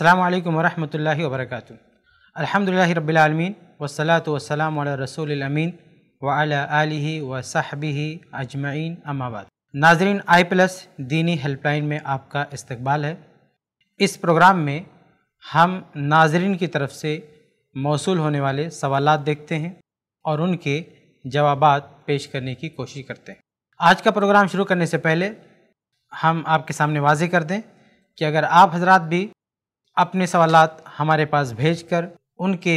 अल्लाम वरहमल वबरक अलहमदिल्ल रबालमीन वसलात वसलाम रसूलमीन वली वसाहबी अजमैन अमाबाद नाजरीन आई प्लस दीनी हेल्पलाइन में आपका इस्तबाल है इस प्रोग्राम में हम नाजरीन की तरफ से मौसू होने वाले सवाल देखते हैं और उनके जवाब पेश करने की कोशिश करते हैं आज का प्रोग्राम शुरू करने से पहले हम आपके सामने वाजे कर दें कि अगर आप हजरात भी अपने सवाल हमारे पास भेज कर उनके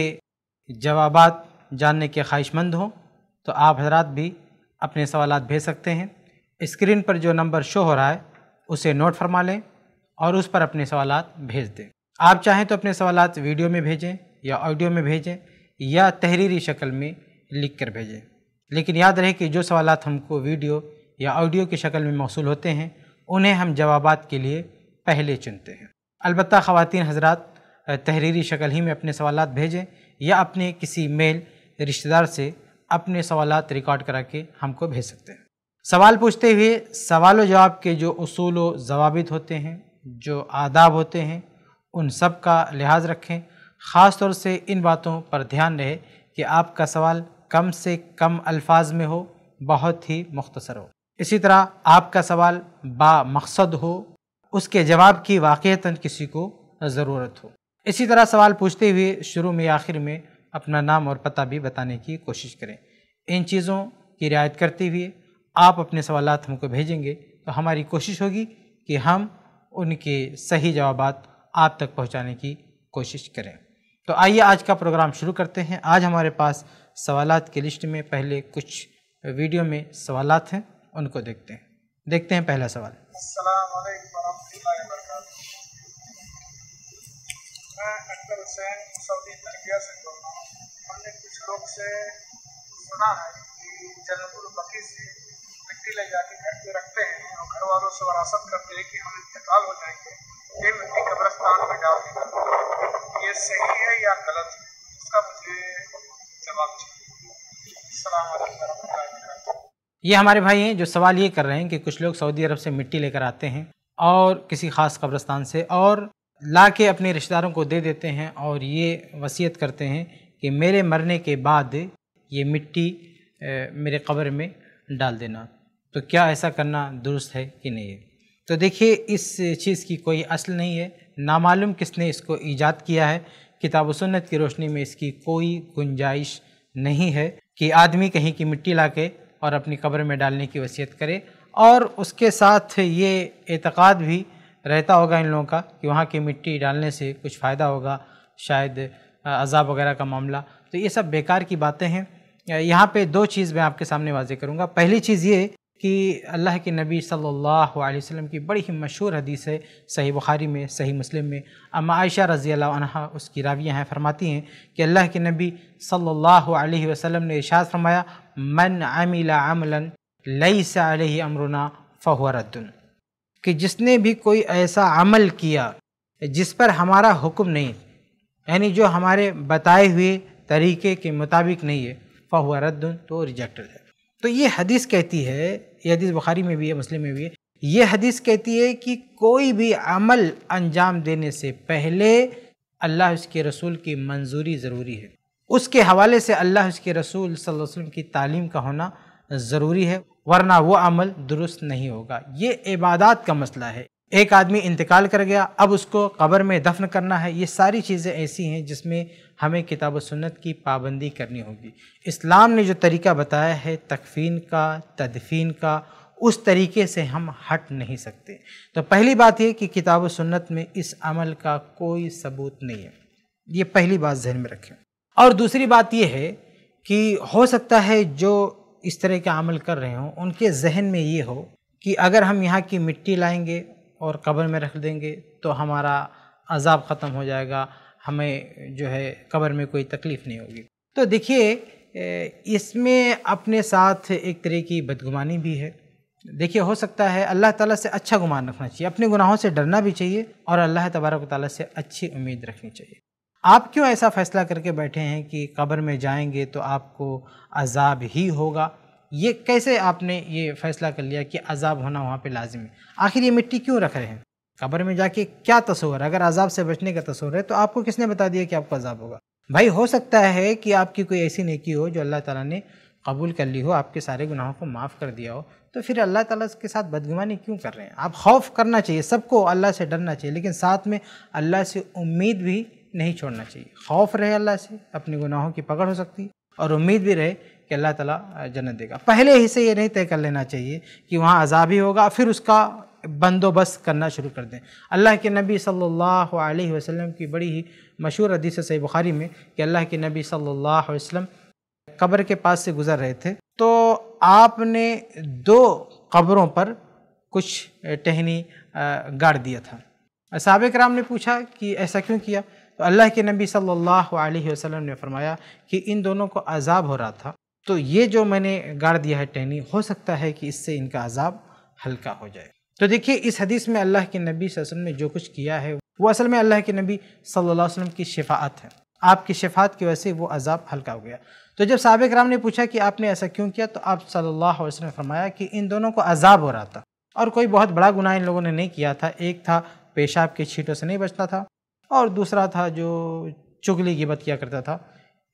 जवाब जानने के ख्वाहिशमंद हों तो आप हजरात भी अपने सवाल भेज सकते हैं स्क्रीन पर जो नंबर शो हो रहा है उसे नोट फरमा लें और उस पर अपने सवाल भेज दें आप चाहें तो अपने सवाल वीडियो में भेजें या ऑडियो में भेजें या तहरीरी शक्ल में लिख कर भेजें लेकिन याद रहे कि जो सवाल हमको वीडियो या ऑडियो की शक्ल में मौसू होते हैं उन्हें हम जवाब के लिए पहले चुनते हैं अलबत् ख़वान हजरात तहरीरी शक्ल ही में अपने सवाल भेजें या अपने किसी मेल रिश्तेदार से अपने सवाल रिकॉर्ड करा के हमको भेज सकते हैं सवाल पूछते हुए सवाल जवाब के जो असूल जवाबित होते हैं जो आदाब होते हैं उन सब का लिहाज रखें ख़ास तौर से इन बातों पर ध्यान रहे कि आपका सवाल कम से कम अल्फाज में हो बहुत ही मुख्तसर हो इसी तरह आपका सवाल बा मकसद हो उसके जवाब की वाक़ता किसी को ज़रूरत हो इसी तरह सवाल पूछते हुए शुरू में आखिर में अपना नाम और पता भी बताने की कोशिश करें इन चीज़ों की रियायत करते हुए आप अपने सवाल हमको भेजेंगे तो हमारी कोशिश होगी कि हम उनके सही जवाब आप तक पहुँचाने की कोशिश करें तो आइए आज का प्रोग्राम शुरू करते हैं आज हमारे पास सवाल की लिस्ट में पहले कुछ वीडियो में सवाल हैं उनको देखते हैं देखते हैं पहला सवाल मैं अख्तर हुसैन सऊदी नरकिया से बोल रहा हूँ हमने कुछ लोग से सुना है कि जनपुर बकी से मिट्टी ले जाके घर पे रखते हैं और घर वालों से वरासत करते हैं कि हम इंतकाल हो जाएंगे ये मिट्टी कब्रस्तान में डाल दी ये सही है या गलत है इसका मुझे जवाब चाहिए ये हमारे भाई हैं जो सवाल ये कर रहे हैं कि कुछ लोग सऊदी अरब से मिट्टी लेकर आते हैं और किसी ख़ास कब्रस्तान से और ला के अपने रिश्तेदारों को दे देते हैं और ये वसीयत करते हैं कि मेरे मरने के बाद ये मिट्टी मेरे कब्र में डाल देना तो क्या ऐसा करना दुरुस्त है कि नहीं है तो देखिए इस चीज़ की कोई असल नहीं है नामालूम किसने इसको ईजाद किया है किताब सुन्नत की रोशनी में इसकी कोई गुंजाइश नहीं है कि आदमी कहीं की मिट्टी ला के और अपनी कब्र में डालने की वसीयत करे और उसके साथ ये एतक़ाद भी रहता होगा इन लोगों का कि वहाँ की मिट्टी डालने से कुछ फ़ायदा होगा शायद अजाब वगैरह का मामला तो ये सब बेकार की बातें हैं यहाँ पे दो चीज़ मैं आपके सामने वाजे करूँगा पहली चीज़ ये कि अल्लाह के नबी सल्लल्लाहु अलैहि वसल्लम की बड़ी ही मशहूर हदीस है सही बुखारी में सही मुस्लिम में अम्मा आयशा रज़ी अनहा उसकी रावियाँ हैं फरमाती हैं कि अल्लाह के नबी सल्लल्लाहु अलैहि वसल्लम ने इशाद फरमाया मन अमिला अमलन लई से अमरुना फ़हरद्दन कि जिसने भी कोई ऐसा अमल किया जिस पर हमारा हुक्म नहीं यानी जो हमारे बताए हुए तरीके के मुताबिक नहीं है फ़हरद्दन तो रिजेक्टेड है तो ये हदीस कहती है ये हदीस बुखारी में भी है मुस्लिम में भी है ये हदीस कहती है कि कोई भी अमल अंजाम देने से पहले अल्लाह उसके रसूल की मंजूरी ज़रूरी है उसके हवाले से अल्लाह उसके रसूल सल्लल्लाहु अलैहि वसल्लम की तालीम का होना ज़रूरी है वरना वो अमल दुरुस्त नहीं होगा ये इबादत का मसला है एक आदमी इंतकाल कर गया अब उसको कब्र में दफन करना है ये सारी चीज़ें ऐसी हैं जिसमें हमें किताब सुन्नत की पाबंदी करनी होगी इस्लाम ने जो तरीका बताया है तकफीन का तदफीन का उस तरीके से हम हट नहीं सकते तो पहली बात यह कि किताब सुन्नत में इस अमल का कोई सबूत नहीं है ये पहली बात जहन में रखें और दूसरी बात यह है कि हो सकता है जो इस तरह के अमल कर रहे हों उनके जहन में ये हो कि अगर हम यहाँ की मिट्टी लाएंगे और कब्र में रख देंगे तो हमारा अजाब ख़त्म हो जाएगा हमें जो है कब्र में कोई तकलीफ़ नहीं होगी तो देखिए इसमें अपने साथ एक तरह की बदगुमानी भी है देखिए हो सकता है अल्लाह ताला से अच्छा गुमान रखना चाहिए अपने गुनाहों से डरना भी चाहिए और अल्लाह तबारक ताली से अच्छी उम्मीद रखनी चाहिए आप क्यों ऐसा फ़ैसला करके बैठे हैं कि कब्र में जाएंगे तो आपको अजाब ही होगा ये कैसे आपने ये फैसला कर लिया कि अजाब होना वहाँ पे लाजिम है आखिर ये मिट्टी क्यों रख रहे हैं कब्र में जाके क्या तस्वर अगर अजाब से बचने का तस्वर है तो आपको किसने बता दिया कि आपको अजाब होगा भाई हो सकता है कि आपकी कोई ऐसी नेकी हो जो अल्लाह ताला ने कबूल कर ली हो आपके सारे गुनाहों को माफ़ कर दिया हो तो फिर अल्लाह ताला के साथ बदगुमानी क्यों कर रहे हैं आप खौफ करना चाहिए सबको अल्लाह से डरना चाहिए लेकिन साथ में अल्लाह से उम्मीद भी नहीं छोड़ना चाहिए खौफ रहे अल्लाह से अपने गुनाहों की पकड़ हो सकती और उम्मीद भी रहे कि अल्लाह ताला जन्नत देगा पहले ही से ये नहीं तय कर लेना चाहिए कि वहाँ अजाब ही होगा फिर उसका बंदोबस्त करना शुरू कर दें अल्लाह के नबी सल्लल्लाहु अलैहि वसल्लम की बड़ी ही मशहूर हदीस सही बुखारी में कि अल्लाह के नबी सल्लल्लाहु अलैहि वसल्लम कब्र के पास से गुज़र रहे थे तो आपने दो कब्रों पर कुछ टहनी गाड़ दिया था सबक राम ने पूछा कि ऐसा क्यों किया तो अल्लाह के नबी सल्लल्लाहु अलैहि वसल्लम ने फरमाया कि इन दोनों को अजाब हो रहा था तो ये जो मैंने गाड़ दिया है टहनी हो सकता है कि इससे इनका अजाब हल्का हो जाए तो देखिए इस हदीस में अल्लाह के नबी वसल्लम ने जो कुछ किया है वो असल में अल्लाह के नबी सल्लल्लाहु अलैहि वसल्लम की शिफात है आपकी शिफात की वजह से वो अजाब हल्का हो गया तो जब सबक राम ने पूछा कि आपने ऐसा क्यों किया तो आप सल्ला वसलम ने फरमाया कि इन दोनों को अजाब हो रहा था और कोई बहुत बड़ा गुनाह इन लोगों ने नहीं किया था एक था पेशाब के छीटों से नहीं बचता था और दूसरा था जो चुगली गिबत किया करता था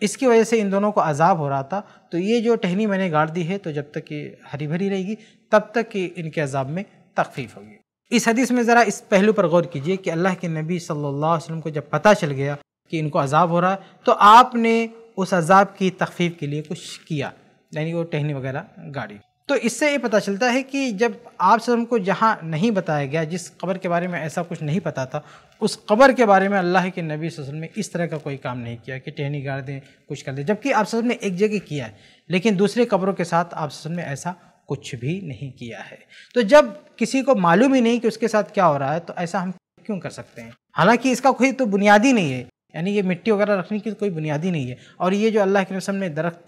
इसकी वजह से इन दोनों को अजाब हो रहा था तो ये जो टहनी मैंने गाड़ दी है तो जब तक ये हरी भरी रहेगी तब तक कि इनके अजाब में तकफीफ़ होगी इस हदीस में ज़रा इस पहलू पर गौर कीजिए कि अल्लाह के नबी सल्लल्लाहु अलैहि वसल्लम को जब पता चल गया कि इनको अजाब हो रहा है तो आपने उस अजाब की तखफीफ के लिए कुछ किया यानी वो टहनी वगैरह गाड़ी तो इससे ये पता चलता है कि जब आप सल्लम को जहाँ नहीं बताया गया जिस खबर के बारे में ऐसा कुछ नहीं पता था उस कबर के बारे में अल्लाह के नबी वसल्लम ने इस तरह का कोई काम नहीं किया कि टहनी गाड़ दें कुछ कर दें जबकि आप वसल्लम ने एक जगह किया है लेकिन दूसरे कबरों के साथ आप वसल्लम ने ऐसा कुछ भी नहीं किया है तो जब किसी को मालूम ही नहीं कि उसके साथ क्या हो रहा है तो ऐसा हम क्यों कर सकते हैं हालांकि इसका कोई तो बुनियादी नहीं है यानी ये मिट्टी वगैरह रखने की तो कोई बुनियादी नहीं है और ये जो अल्लाह के रसम ने दरख्त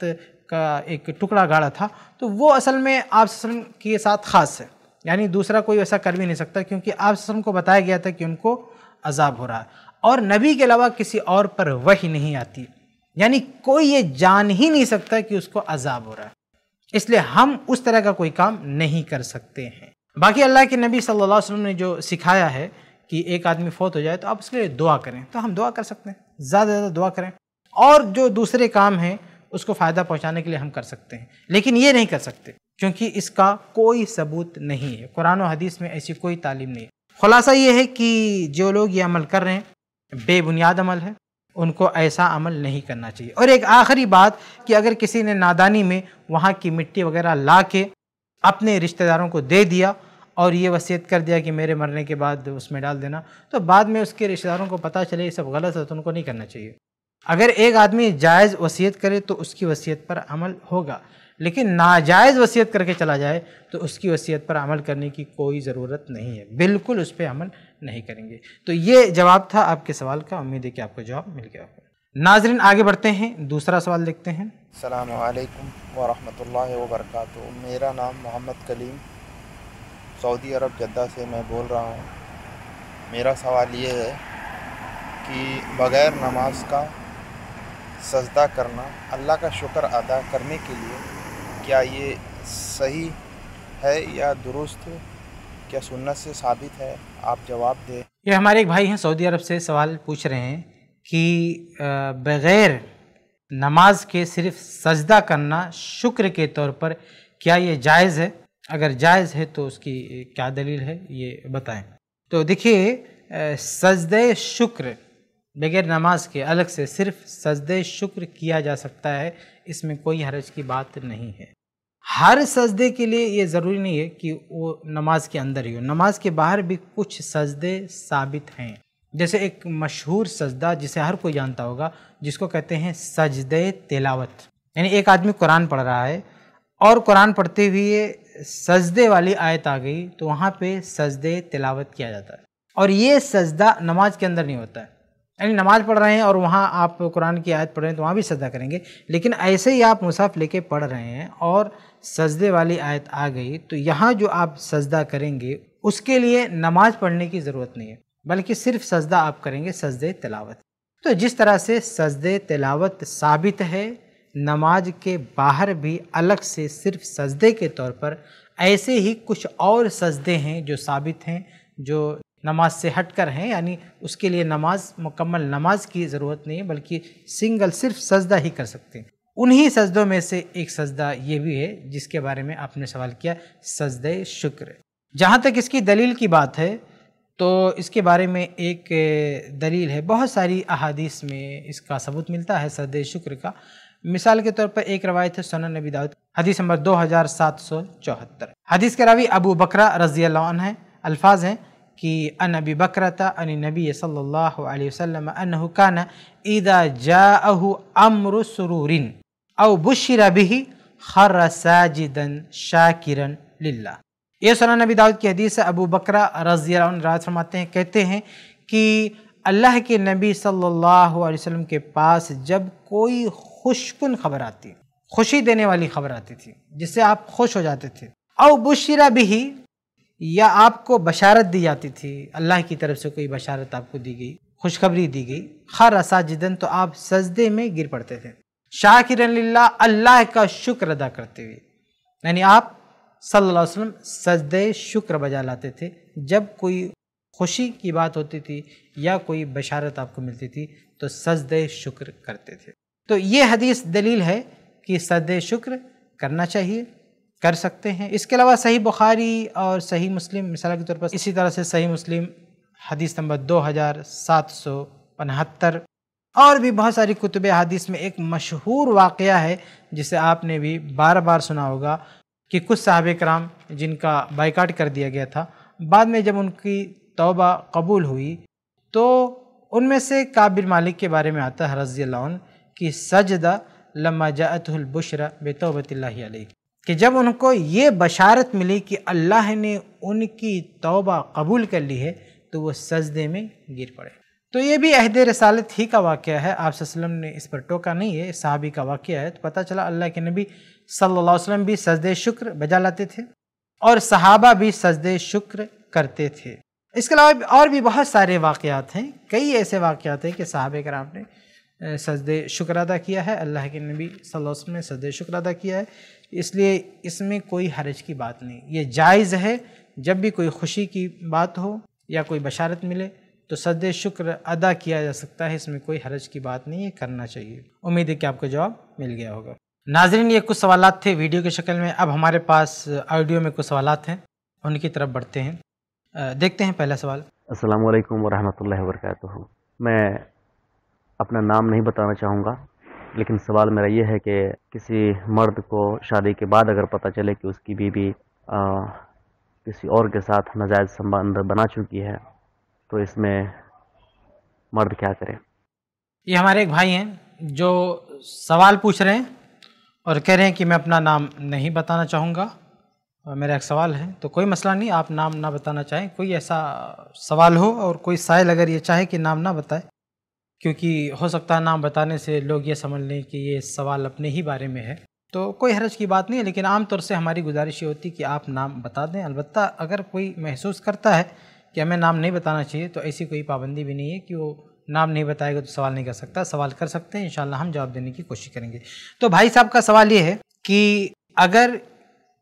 का एक टुकड़ा गाड़ा था तो वो असल में आप के साथ ख़ास है यानी दूसरा कोई ऐसा कर भी नहीं सकता क्योंकि आप को बताया गया था कि उनको अजाब हो रहा है और नबी के अलावा किसी और पर वही नहीं आती यानी कोई ये जान ही नहीं सकता कि उसको अजाब हो रहा है इसलिए हम उस तरह का कोई काम नहीं कर सकते हैं बाकी अल्लाह के नबी सल्लल्लाहु अलैहि वसल्लम ने जो सिखाया है कि एक आदमी फौत हो जाए तो आप उसके लिए दुआ करें तो हम दुआ कर सकते हैं ज़्यादा से ज़्यादा दुआ करें और जो दूसरे काम हैं उसको फ़ायदा पहुँचाने के लिए हम कर सकते हैं लेकिन ये नहीं कर सकते क्योंकि इसका कोई सबूत नहीं है कुरान और हदीस में ऐसी कोई तालीम नहीं है खुलासा ये है कि जो लोग ये अमल कर रहे हैं बेबुनियाद अमल है उनको ऐसा अमल नहीं करना चाहिए और एक आखिरी बात कि अगर किसी ने नादानी में वहाँ की मिट्टी वगैरह ला के अपने रिश्तेदारों को दे दिया और ये वसीयत कर दिया कि मेरे मरने के बाद उसमें डाल देना तो बाद में उसके रिश्तेदारों को पता चले ये सब गलत है तो उनको नहीं करना चाहिए अगर एक आदमी जायज़ वसीयत करे तो उसकी वसीयत पर अमल होगा लेकिन नाजायज़ वसीयत करके चला जाए तो उसकी वसीयत पर अमल करने की कोई ज़रूरत नहीं है बिल्कुल उस पर अमल नहीं करेंगे तो ये जवाब था आपके सवाल का उम्मीद है कि आपको जवाब मिल गया होगा नाजरन आगे बढ़ते हैं दूसरा सवाल देखते हैं अल्लाम वरहमल वर्क मेरा नाम मोहम्मद कलीम सऊदी अरब जद्दा से मैं बोल रहा हूँ मेरा सवाल ये है कि बग़ैर नमाज का सजदा करना अल्लाह का शुक्र अदा करने के लिए क्या ये सही है या दुरुस्त क्या सुन्नत से साबित है आप जवाब दें ये हमारे एक भाई हैं सऊदी अरब से सवाल पूछ रहे हैं कि बग़ैर नमाज के सिर्फ सजदा करना शुक्र के तौर पर क्या ये जायज़ है अगर जायज़ है तो उसकी क्या दलील है ये बताएं तो देखिए सजद शुक्र बगैर नमाज के अलग से सिर्फ सजद शुक्र किया जा सकता है इसमें कोई हरज की बात नहीं है हर सजदे के लिए ये ज़रूरी नहीं है कि वो नमाज के अंदर ही हो नमाज के बाहर भी कुछ सजदे साबित हैं जैसे एक मशहूर सजदा जिसे हर कोई जानता होगा जिसको कहते हैं सजदे तिलावत यानी एक आदमी कुरान पढ़ रहा है और कुरान पढ़ते हुए सजदे वाली आयत आ गई तो वहाँ पे सजदे तिलावत किया जाता है और ये सजदा नमाज के अंदर नहीं होता है यानी नमाज पढ़ रहे हैं और वहाँ आप कुरान की आयत पढ़ रहे हैं तो वहाँ भी सजदा करेंगे लेकिन ऐसे ही आप मुसाफ लेके पढ़ रहे हैं और सजदे वाली आयत आ गई तो यहाँ जो आप सजदा करेंगे उसके लिए नमाज पढ़ने की ज़रूरत नहीं है बल्कि सिर्फ सजदा आप करेंगे सजदे तिलावत तो जिस तरह से सजदे तिलावत साबित है नमाज के बाहर भी अलग से सिर्फ सजदे के तौर पर ऐसे ही कुछ और सजदे हैं जो साबित हैं जो नमाज से हट कर हैं यानी उसके लिए नमाज मुकम्मल नमाज की ज़रूरत नहीं है बल्कि सिंगल सिर्फ सजदा ही कर सकते हैं उन्हीं सजदों में से एक सजदा ये भी है जिसके बारे में आपने सवाल किया सजद शुक्र जहाँ तक इसकी दलील की बात है तो इसके बारे में एक दलील है बहुत सारी अहादीस में इसका सबूत मिलता है सजद शुक्र का मिसाल के तौर पर एक रवायत है सोना नबी दाऊद हदीस नंबर दो हज़ार सात सौ चौहत्तर हदीस के रावी अबू बकरा रजी है अल्फाज हैं कि अन अबी बकरता अन नबी सल्लल्लाहु अलैहि वसल्लम वसम कान इदा जाहु अम्र सुरूरिन औ बुशर भी खर साजिदन शाकिरन लिल्लाह ये सुना नबी दाऊद की हदीस अबू बकरा रजी राज फरमाते हैं कहते हैं कि अल्लाह के नबी सल्लल्लाहु अलैहि वसल्लम के पास जब कोई खुशकुन खबर आती खुशी देने वाली खबर आती थी जिससे आप खुश हो जाते थे औ बुशरा भी या आपको बशारत दी जाती थी अल्लाह की तरफ से कोई बशारत आपको दी गई खुशखबरी दी गई खर असाजिदन तो आप सजदे में गिर पड़ते थे शाकिर अल्लाह का शुक्र अदा करते हुए यानी आप सल्लल्लाहु अलैहि वसल्लम सजदे शुक्र बजा लाते थे जब कोई खुशी की बात होती थी या कोई बशारत आपको मिलती थी तो सजदे शुक्र करते थे तो ये हदीस दलील है कि सजदे शुक्र करना चाहिए कर सकते हैं इसके अलावा सही बुखारी और सही मुस्लिम मिसाल के तौर पर इसी तरह से सही मुस्लिम हदीस नंबर दो हज़ार सात सौ पनहत्तर और भी बहुत सारी कुतब हदीस में एक मशहूर वाक़ है जिसे आपने भी बार बार सुना होगा कि कुछ साहब कराम जिनका बाइकाट कर दिया गया था बाद में जब उनकी तोबा कबूल हुई तो उनमें से काबिर मालिक के बारे में आता है रज़ी कि सजदा लम्मा जातुलबुशरा बेतौबतल्ला कि जब उनको ये बशारत मिली कि अल्लाह ने उनकी तौबा कबूल कर ली है तो वो सजदे में गिर पड़े तो ये भी अहद रसालत ही का वाक़ है आप वसलम ने इस पर टोका नहीं है साहबी का वाक़ है तो पता चला अल्लाह के नबी सल्लल्लाहु अलैहि वसल्लम भी सजद शुक्र बजा लाते थे और सहाबा भी सजद शुक्र करते थे इसके अलावा और भी बहुत सारे वाक़ात हैं कई ऐसे वाक़ात हैं कि साहब कराम ने सजद शुक्र अदा किया है अल्लाह के नबी सल्लल्लाहु अलैहि वसल्लम ने सजद शुक्र अदा किया है इसलिए इसमें कोई हरज की बात नहीं ये जायज़ है जब भी कोई खुशी की बात हो या कोई बशारत मिले तो सद शुक्र अदा किया जा सकता है इसमें कोई हरज की बात नहीं है करना चाहिए उम्मीद है कि आपको जवाब मिल गया होगा नाजरीन ये कुछ सवाल थे वीडियो की शक्ल में अब हमारे पास ऑडियो में कुछ सवाल हैं उनकी तरफ बढ़ते हैं देखते हैं पहला सवाल असलकम वरहमल वर्क मैं अपना नाम नहीं बताना चाहूँगा लेकिन सवाल मेरा ये है कि किसी मर्द को शादी के बाद अगर पता चले कि उसकी बीवी किसी और के साथ नजायज संबंध बना चुकी है तो इसमें मर्द क्या करे ये हमारे एक भाई हैं जो सवाल पूछ रहे हैं और कह रहे हैं कि मैं अपना नाम नहीं बताना चाहूँगा और मेरा एक सवाल है तो कोई मसला नहीं आप नाम ना बताना चाहें कोई ऐसा सवाल हो और कोई साइल अगर ये चाहे कि नाम ना बताए क्योंकि हो सकता है नाम बताने से लोग ये समझ लें कि ये सवाल अपने ही बारे में है तो कोई हरज की बात नहीं है लेकिन आमतौर से हमारी गुजारिश ये होती कि आप नाम बता दें अलबत् अगर कोई महसूस करता है कि हमें नाम नहीं बताना चाहिए तो ऐसी कोई पाबंदी भी नहीं है कि वो नाम नहीं बताएगा तो सवाल नहीं कर सकता सवाल कर सकते हैं इन हम जवाब देने की कोशिश करेंगे तो भाई साहब का सवाल ये है कि अगर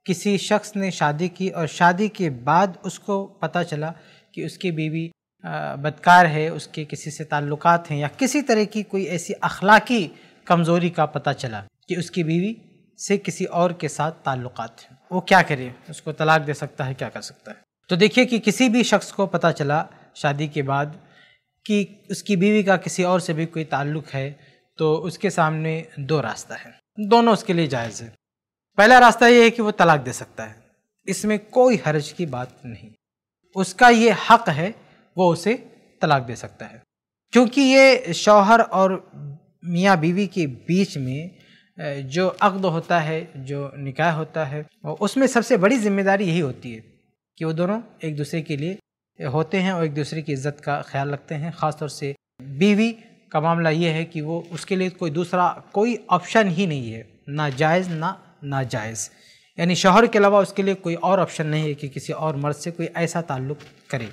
किसी शख्स ने शादी की और शादी के बाद उसको पता चला कि उसकी बीवी बदकार है उसके किसी से ताल्लुकात हैं या किसी तरह की कोई ऐसी अखलाकी कमज़ोरी का पता चला कि उसकी बीवी से किसी और के साथ ताल्लुकात हैं वो क्या करे उसको तलाक दे सकता है क्या कर सकता है तो देखिए कि किसी भी शख्स को पता चला शादी के बाद कि उसकी बीवी का किसी और से भी कोई ताल्लुक़ है तो उसके सामने दो रास्ता है दोनों उसके लिए जायज़ है पहला रास्ता ये है कि वो तलाक दे सकता है इसमें कोई हर्ज की बात नहीं उसका ये हक है वो उसे तलाक दे सकता है क्योंकि ये शौहर और मियाँ बीवी के बीच में जो अक्द होता है जो निकाह होता है उसमें सबसे बड़ी जिम्मेदारी यही होती है कि वो दोनों एक दूसरे के लिए होते हैं और एक दूसरे की इज्जत का ख्याल रखते हैं ख़ासतौर से बीवी का मामला ये है कि वो उसके लिए कोई दूसरा कोई ऑप्शन ही नहीं है ना जायज़ ना नाजायज़ यानी शोहर के अलावा उसके लिए कोई और ऑप्शन नहीं है कि किसी और मर्द से कोई ऐसा ताल्लुक़ करे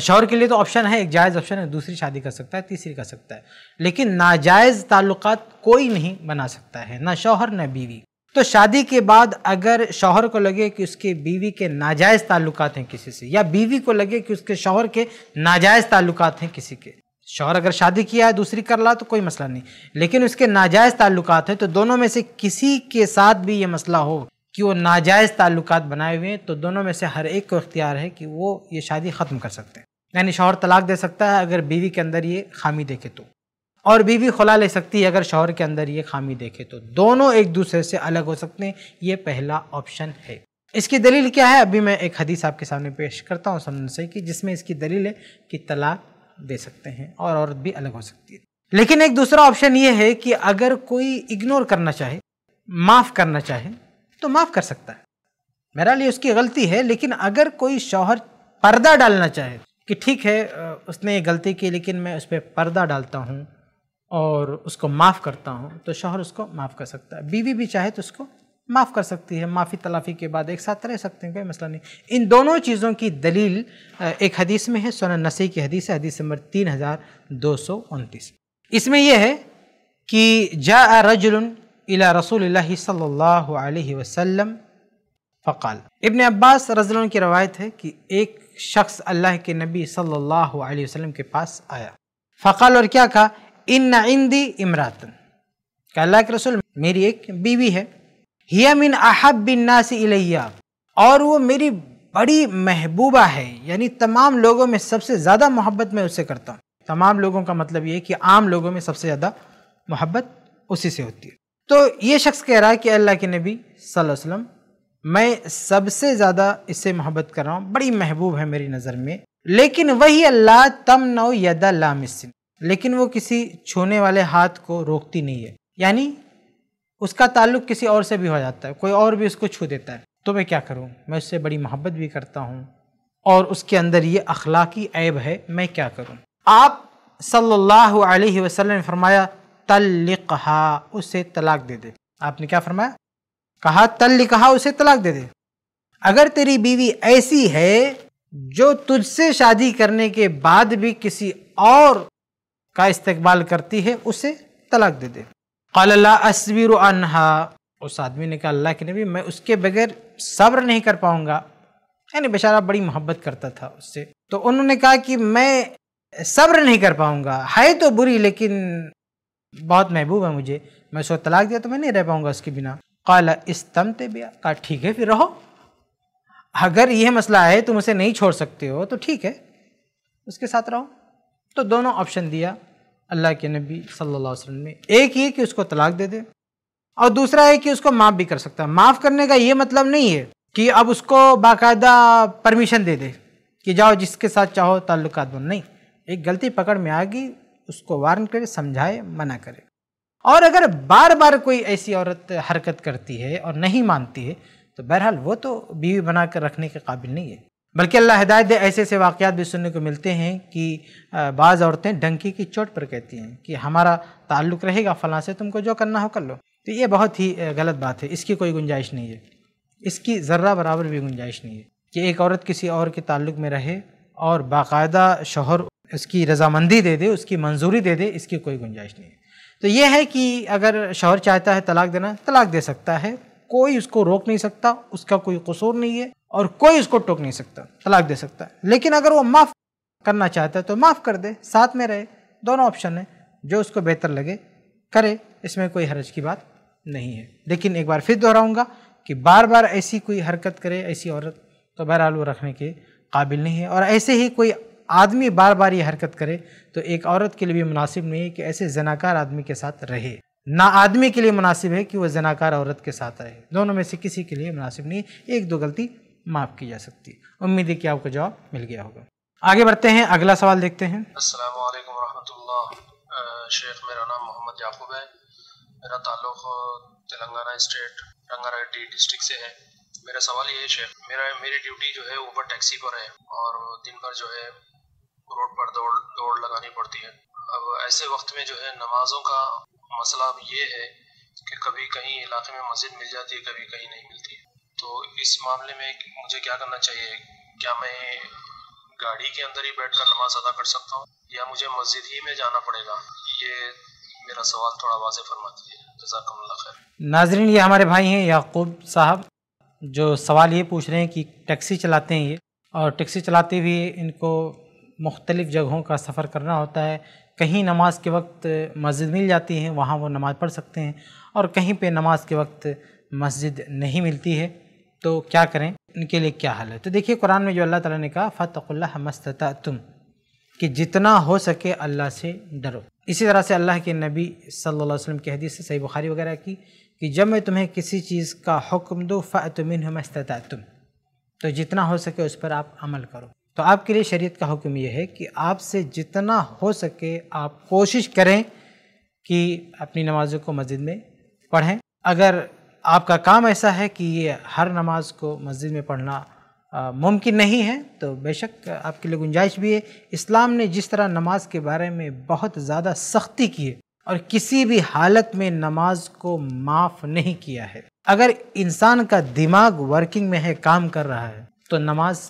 शौहर के लिए तो ऑप्शन है एक जायज़ ऑप्शन है दूसरी शादी कर सकता है तीसरी कर सकता है लेकिन नाजायज़ ताल्लुक कोई नहीं बना सकता है ना शौहर ना बीवी तो शादी के बाद अगर शौहर को लगे कि उसके बीवी के नाजायज़ ताल्लुक हैं किसी से या बीवी को लगे कि उसके शौहर के नाजायज़ ताल्लुक हैं किसी के शौहर अगर शादी किया है दूसरी कर ला तो कोई मसला नहीं लेकिन उसके नाजायज़ ताल्लुक हैं तो दोनों में से किसी के साथ भी ये मसला हो कि वो नाजायज़ ताल्लुक बनाए हुए हैं तो दोनों में से हर एक को इख्तियार है कि वो ये शादी ख़त्म कर सकते हैं यानी शोहर तलाक दे सकता है अगर बीवी के अंदर ये खामी देखे तो और बीवी खुला ले सकती है अगर शौहर के अंदर ये खामी देखे तो दोनों एक दूसरे से अलग हो सकते हैं ये पहला ऑप्शन है इसकी दलील क्या है अभी मैं एक हदीस आपके सामने पेश करता हूँ समझ से कि जिसमें इसकी दलील है कि तलाक दे सकते हैं और औरत भी अलग हो सकती है लेकिन एक दूसरा ऑप्शन ये है कि अगर कोई इग्नोर करना चाहे माफ़ करना चाहे तो माफ़ कर सकता है मेरा लिए उसकी गलती है लेकिन अगर कोई शौहर पर्दा डालना चाहे कि ठीक है उसने गलती की लेकिन मैं उस पर पर्दा डालता हूँ और उसको माफ़ करता हूँ तो शौहर उसको माफ़ कर सकता है बीवी भी चाहे तो उसको माफ़ कर सकती है माफ़ी तलाफ़ी के बाद एक साथ रह सकते हैं कोई मसला नहीं इन दोनों चीज़ों की दलील एक हदीस में है सोन नसी की हदीस है हदीस नंबर तीन हज़ार दो सौ उनतीस इसमें यह है कि जा रजुल इला रसूल सल्लल्लाहु अलैहि वसल्लम फ़काल इब्न अब्बास रजल की रवायत है कि एक शख्स अल्लाह के नबी सल्लल्लाहु अलैहि वसल्लम के पास आया फ़काल और क्या कहा इन इंदी इमरातन का अल्लाह के रसूल मेरी एक बीवी है हिया मिन अहब बिन नासी इलैया और वो मेरी बड़ी महबूबा है यानी तमाम लोगों में सबसे ज़्यादा मोहब्बत मैं उससे करता हूँ तमाम लोगों का मतलब ये कि आम लोगों में सबसे ज़्यादा मोहब्बत उसी से होती है तो ये शख्स कह रहा है कि अल्लाह के नबी सल्लल्लाहु वसल्लम मैं सबसे ज़्यादा इससे मोहब्बत कर रहा हूँ बड़ी महबूब है मेरी नज़र में लेकिन वही अल्लाह तम नौ यदा लामिसिन लेकिन वो किसी छूने वाले हाथ को रोकती नहीं है यानी उसका ताल्लुक किसी और से भी हो जाता है कोई और भी उसको छू देता है तो मैं क्या करूँ मैं उससे बड़ी मोहब्बत भी करता हूँ और उसके अंदर ये अखलाकी ऐब है मैं क्या करूँ आप सल्लल्लाहु अलैहि वसल्लम ने फरमाया तल्लिकहा उसे तलाक दे दे आपने क्या फरमाया कहा तल्लिकहा उसे तलाक दे दे अगर तेरी बीवी ऐसी है जो तुझसे शादी करने के बाद भी किसी और का इस्तेबाल करती है उसे तलाक दे दे असवीर अनहा उस आदमी ने कहा अल्लाह के नबी मैं उसके बगैर सब्र नहीं कर पाऊंगा यानी बेचारा बड़ी मोहब्बत करता था उससे तो उन्होंने कहा कि मैं सब्र नहीं कर पाऊंगा है तो बुरी लेकिन बहुत महबूब है मुझे मैं उसको तलाक दिया तो मैं नहीं रह पाऊँगा उसके बिना काला इस्तम तबिया कहा ठीक है फिर रहो अगर यह मसला है तुम उसे नहीं छोड़ सकते हो तो ठीक है उसके साथ रहो तो दोनों ऑप्शन दिया अल्लाह के नबी सल्लल्लाहु अलैहि वसल्लम ने एक ये कि उसको तलाक दे दे और दूसरा है कि उसको माफ़ भी कर सकता है माफ़ करने का ये मतलब नहीं है कि अब उसको बाकायदा परमिशन दे दे कि जाओ जिसके साथ चाहो ताल्लुकात बन नहीं एक गलती पकड़ में आ गई उसको वार्न करे समझाए मना करे और अगर बार बार कोई ऐसी औरत हरकत करती है और नहीं मानती है तो बहरहाल वो तो बीवी बना कर रखने के काबिल नहीं है बल्कि अल्लाह हिदायत दे ऐसे ऐसे वाक़ात भी सुनने को मिलते हैं कि बाज़ औरतें डंकी की चोट पर कहती हैं कि हमारा ताल्लुक़ रहेगा फ़लाँ से तुमको जो करना हो कर लो तो ये बहुत ही गलत बात है इसकी कोई गुंजाइश नहीं है इसकी ज़र्रा बराबर भी गुंजाइश नहीं है कि एक औरत किसी और के ताल्लुक़ में रहे और बाकायदा शोहर उसकी रजामंदी दे दे उसकी मंजूरी दे दे इसकी कोई गुंजाइश नहीं है तो यह है कि अगर शौहर चाहता है तलाक देना तलाक दे सकता है कोई उसको रोक नहीं सकता उसका कोई कसूर नहीं है और कोई उसको टोक नहीं सकता तलाक दे सकता है लेकिन अगर वो माफ़ करना चाहता है तो माफ़ कर दे साथ में रहे दोनों ऑप्शन है जो उसको बेहतर लगे करे इसमें कोई हरज की बात नहीं है लेकिन एक बार फिर दोहराऊँगा कि बार बार ऐसी कोई हरकत करे ऐसी औरत तो बहरहाल वो रखने के काबिल नहीं है और ऐसे ही कोई आदमी बार बार ये हरकत करे तो एक औरत के लिए भी मुनासिब नहीं है कि ऐसे जनाकार आदमी के साथ रहे ना आदमी के लिए मुनासिब है कि वह जनाकार औरत के साथ रहे दोनों में से किसी के लिए मुनासिब नहीं एक दो गलती माफ़ की जा सकती है उम्मीद है कि आपको जवाब मिल गया होगा आगे बढ़ते हैं अगला सवाल देखते हैं शेख मेरा नाम मोहम्मद याकूब है मेरा ताल्लुक तेलंगाना स्टेट रंगारेड्डी डिस्ट्रिक्ट से है मेरा सवाल ये है शेख मेरा मेरी ड्यूटी जो है ऊबर टैक्सी पर है और दिन भर जो है रोड पर दौड़ दौड़ लगानी पड़ती है अब ऐसे वक्त में जो है नमाजों का मसला अब ये है कि कभी कहीं इलाके में मस्जिद मिल जाती है कभी कहीं नहीं मिलती है तो इस मामले में मुझे क्या करना चाहिए क्या मैं गाड़ी के अंदर ही बैठकर नमाज अदा कर सकता हूँ या मुझे मस्जिद ही में जाना पड़ेगा ये मेरा सवाल थोड़ा वाज फरमा दीजिए नाजरीन ये हमारे भाई हैं याकूब साहब जो सवाल ये पूछ रहे हैं कि टैक्सी चलाते हैं ये और टैक्सी चलाते हुए इनको मुख्तलिफ़ जगहों का सफ़र करना होता है कहीं नमाज के वक्त मस्जिद मिल जाती है वहाँ वो नमाज़ पढ़ सकते हैं और कहीं पे नमाज के वक्त मस्जिद नहीं मिलती है तो क्या करें इनके लिए क्या हाल है तो देखिए कुरान में जो अल्लाह ताला ने कहा फ़तकुल्ला मस्तता तुम कि जितना हो सके अल्लाह से डरो इसी तरह से अल्लाह के नबी सल्लल्लाहु अलैहि वसल्लम की हदीस से सही बुखारी वगैरह की कि जब मैं तुम्हें किसी चीज़ का हुक्म दो फ़तमिन मस्तता तुम तो जितना हो सके उस पर आप अमल करो तो आपके लिए शरीयत का हुक्म यह है कि आपसे जितना हो सके आप कोशिश करें कि अपनी नमाज़ों को मस्जिद में पढ़ें अगर आपका काम ऐसा है कि ये हर नमाज को मस्जिद में पढ़ना मुमकिन नहीं है तो बेशक आपके लिए गुंजाइश भी है इस्लाम ने जिस तरह नमाज के बारे में बहुत ज़्यादा सख्ती की है और किसी भी हालत में नमाज को माफ़ नहीं किया है अगर इंसान का दिमाग वर्किंग में है काम कर रहा है तो नमाज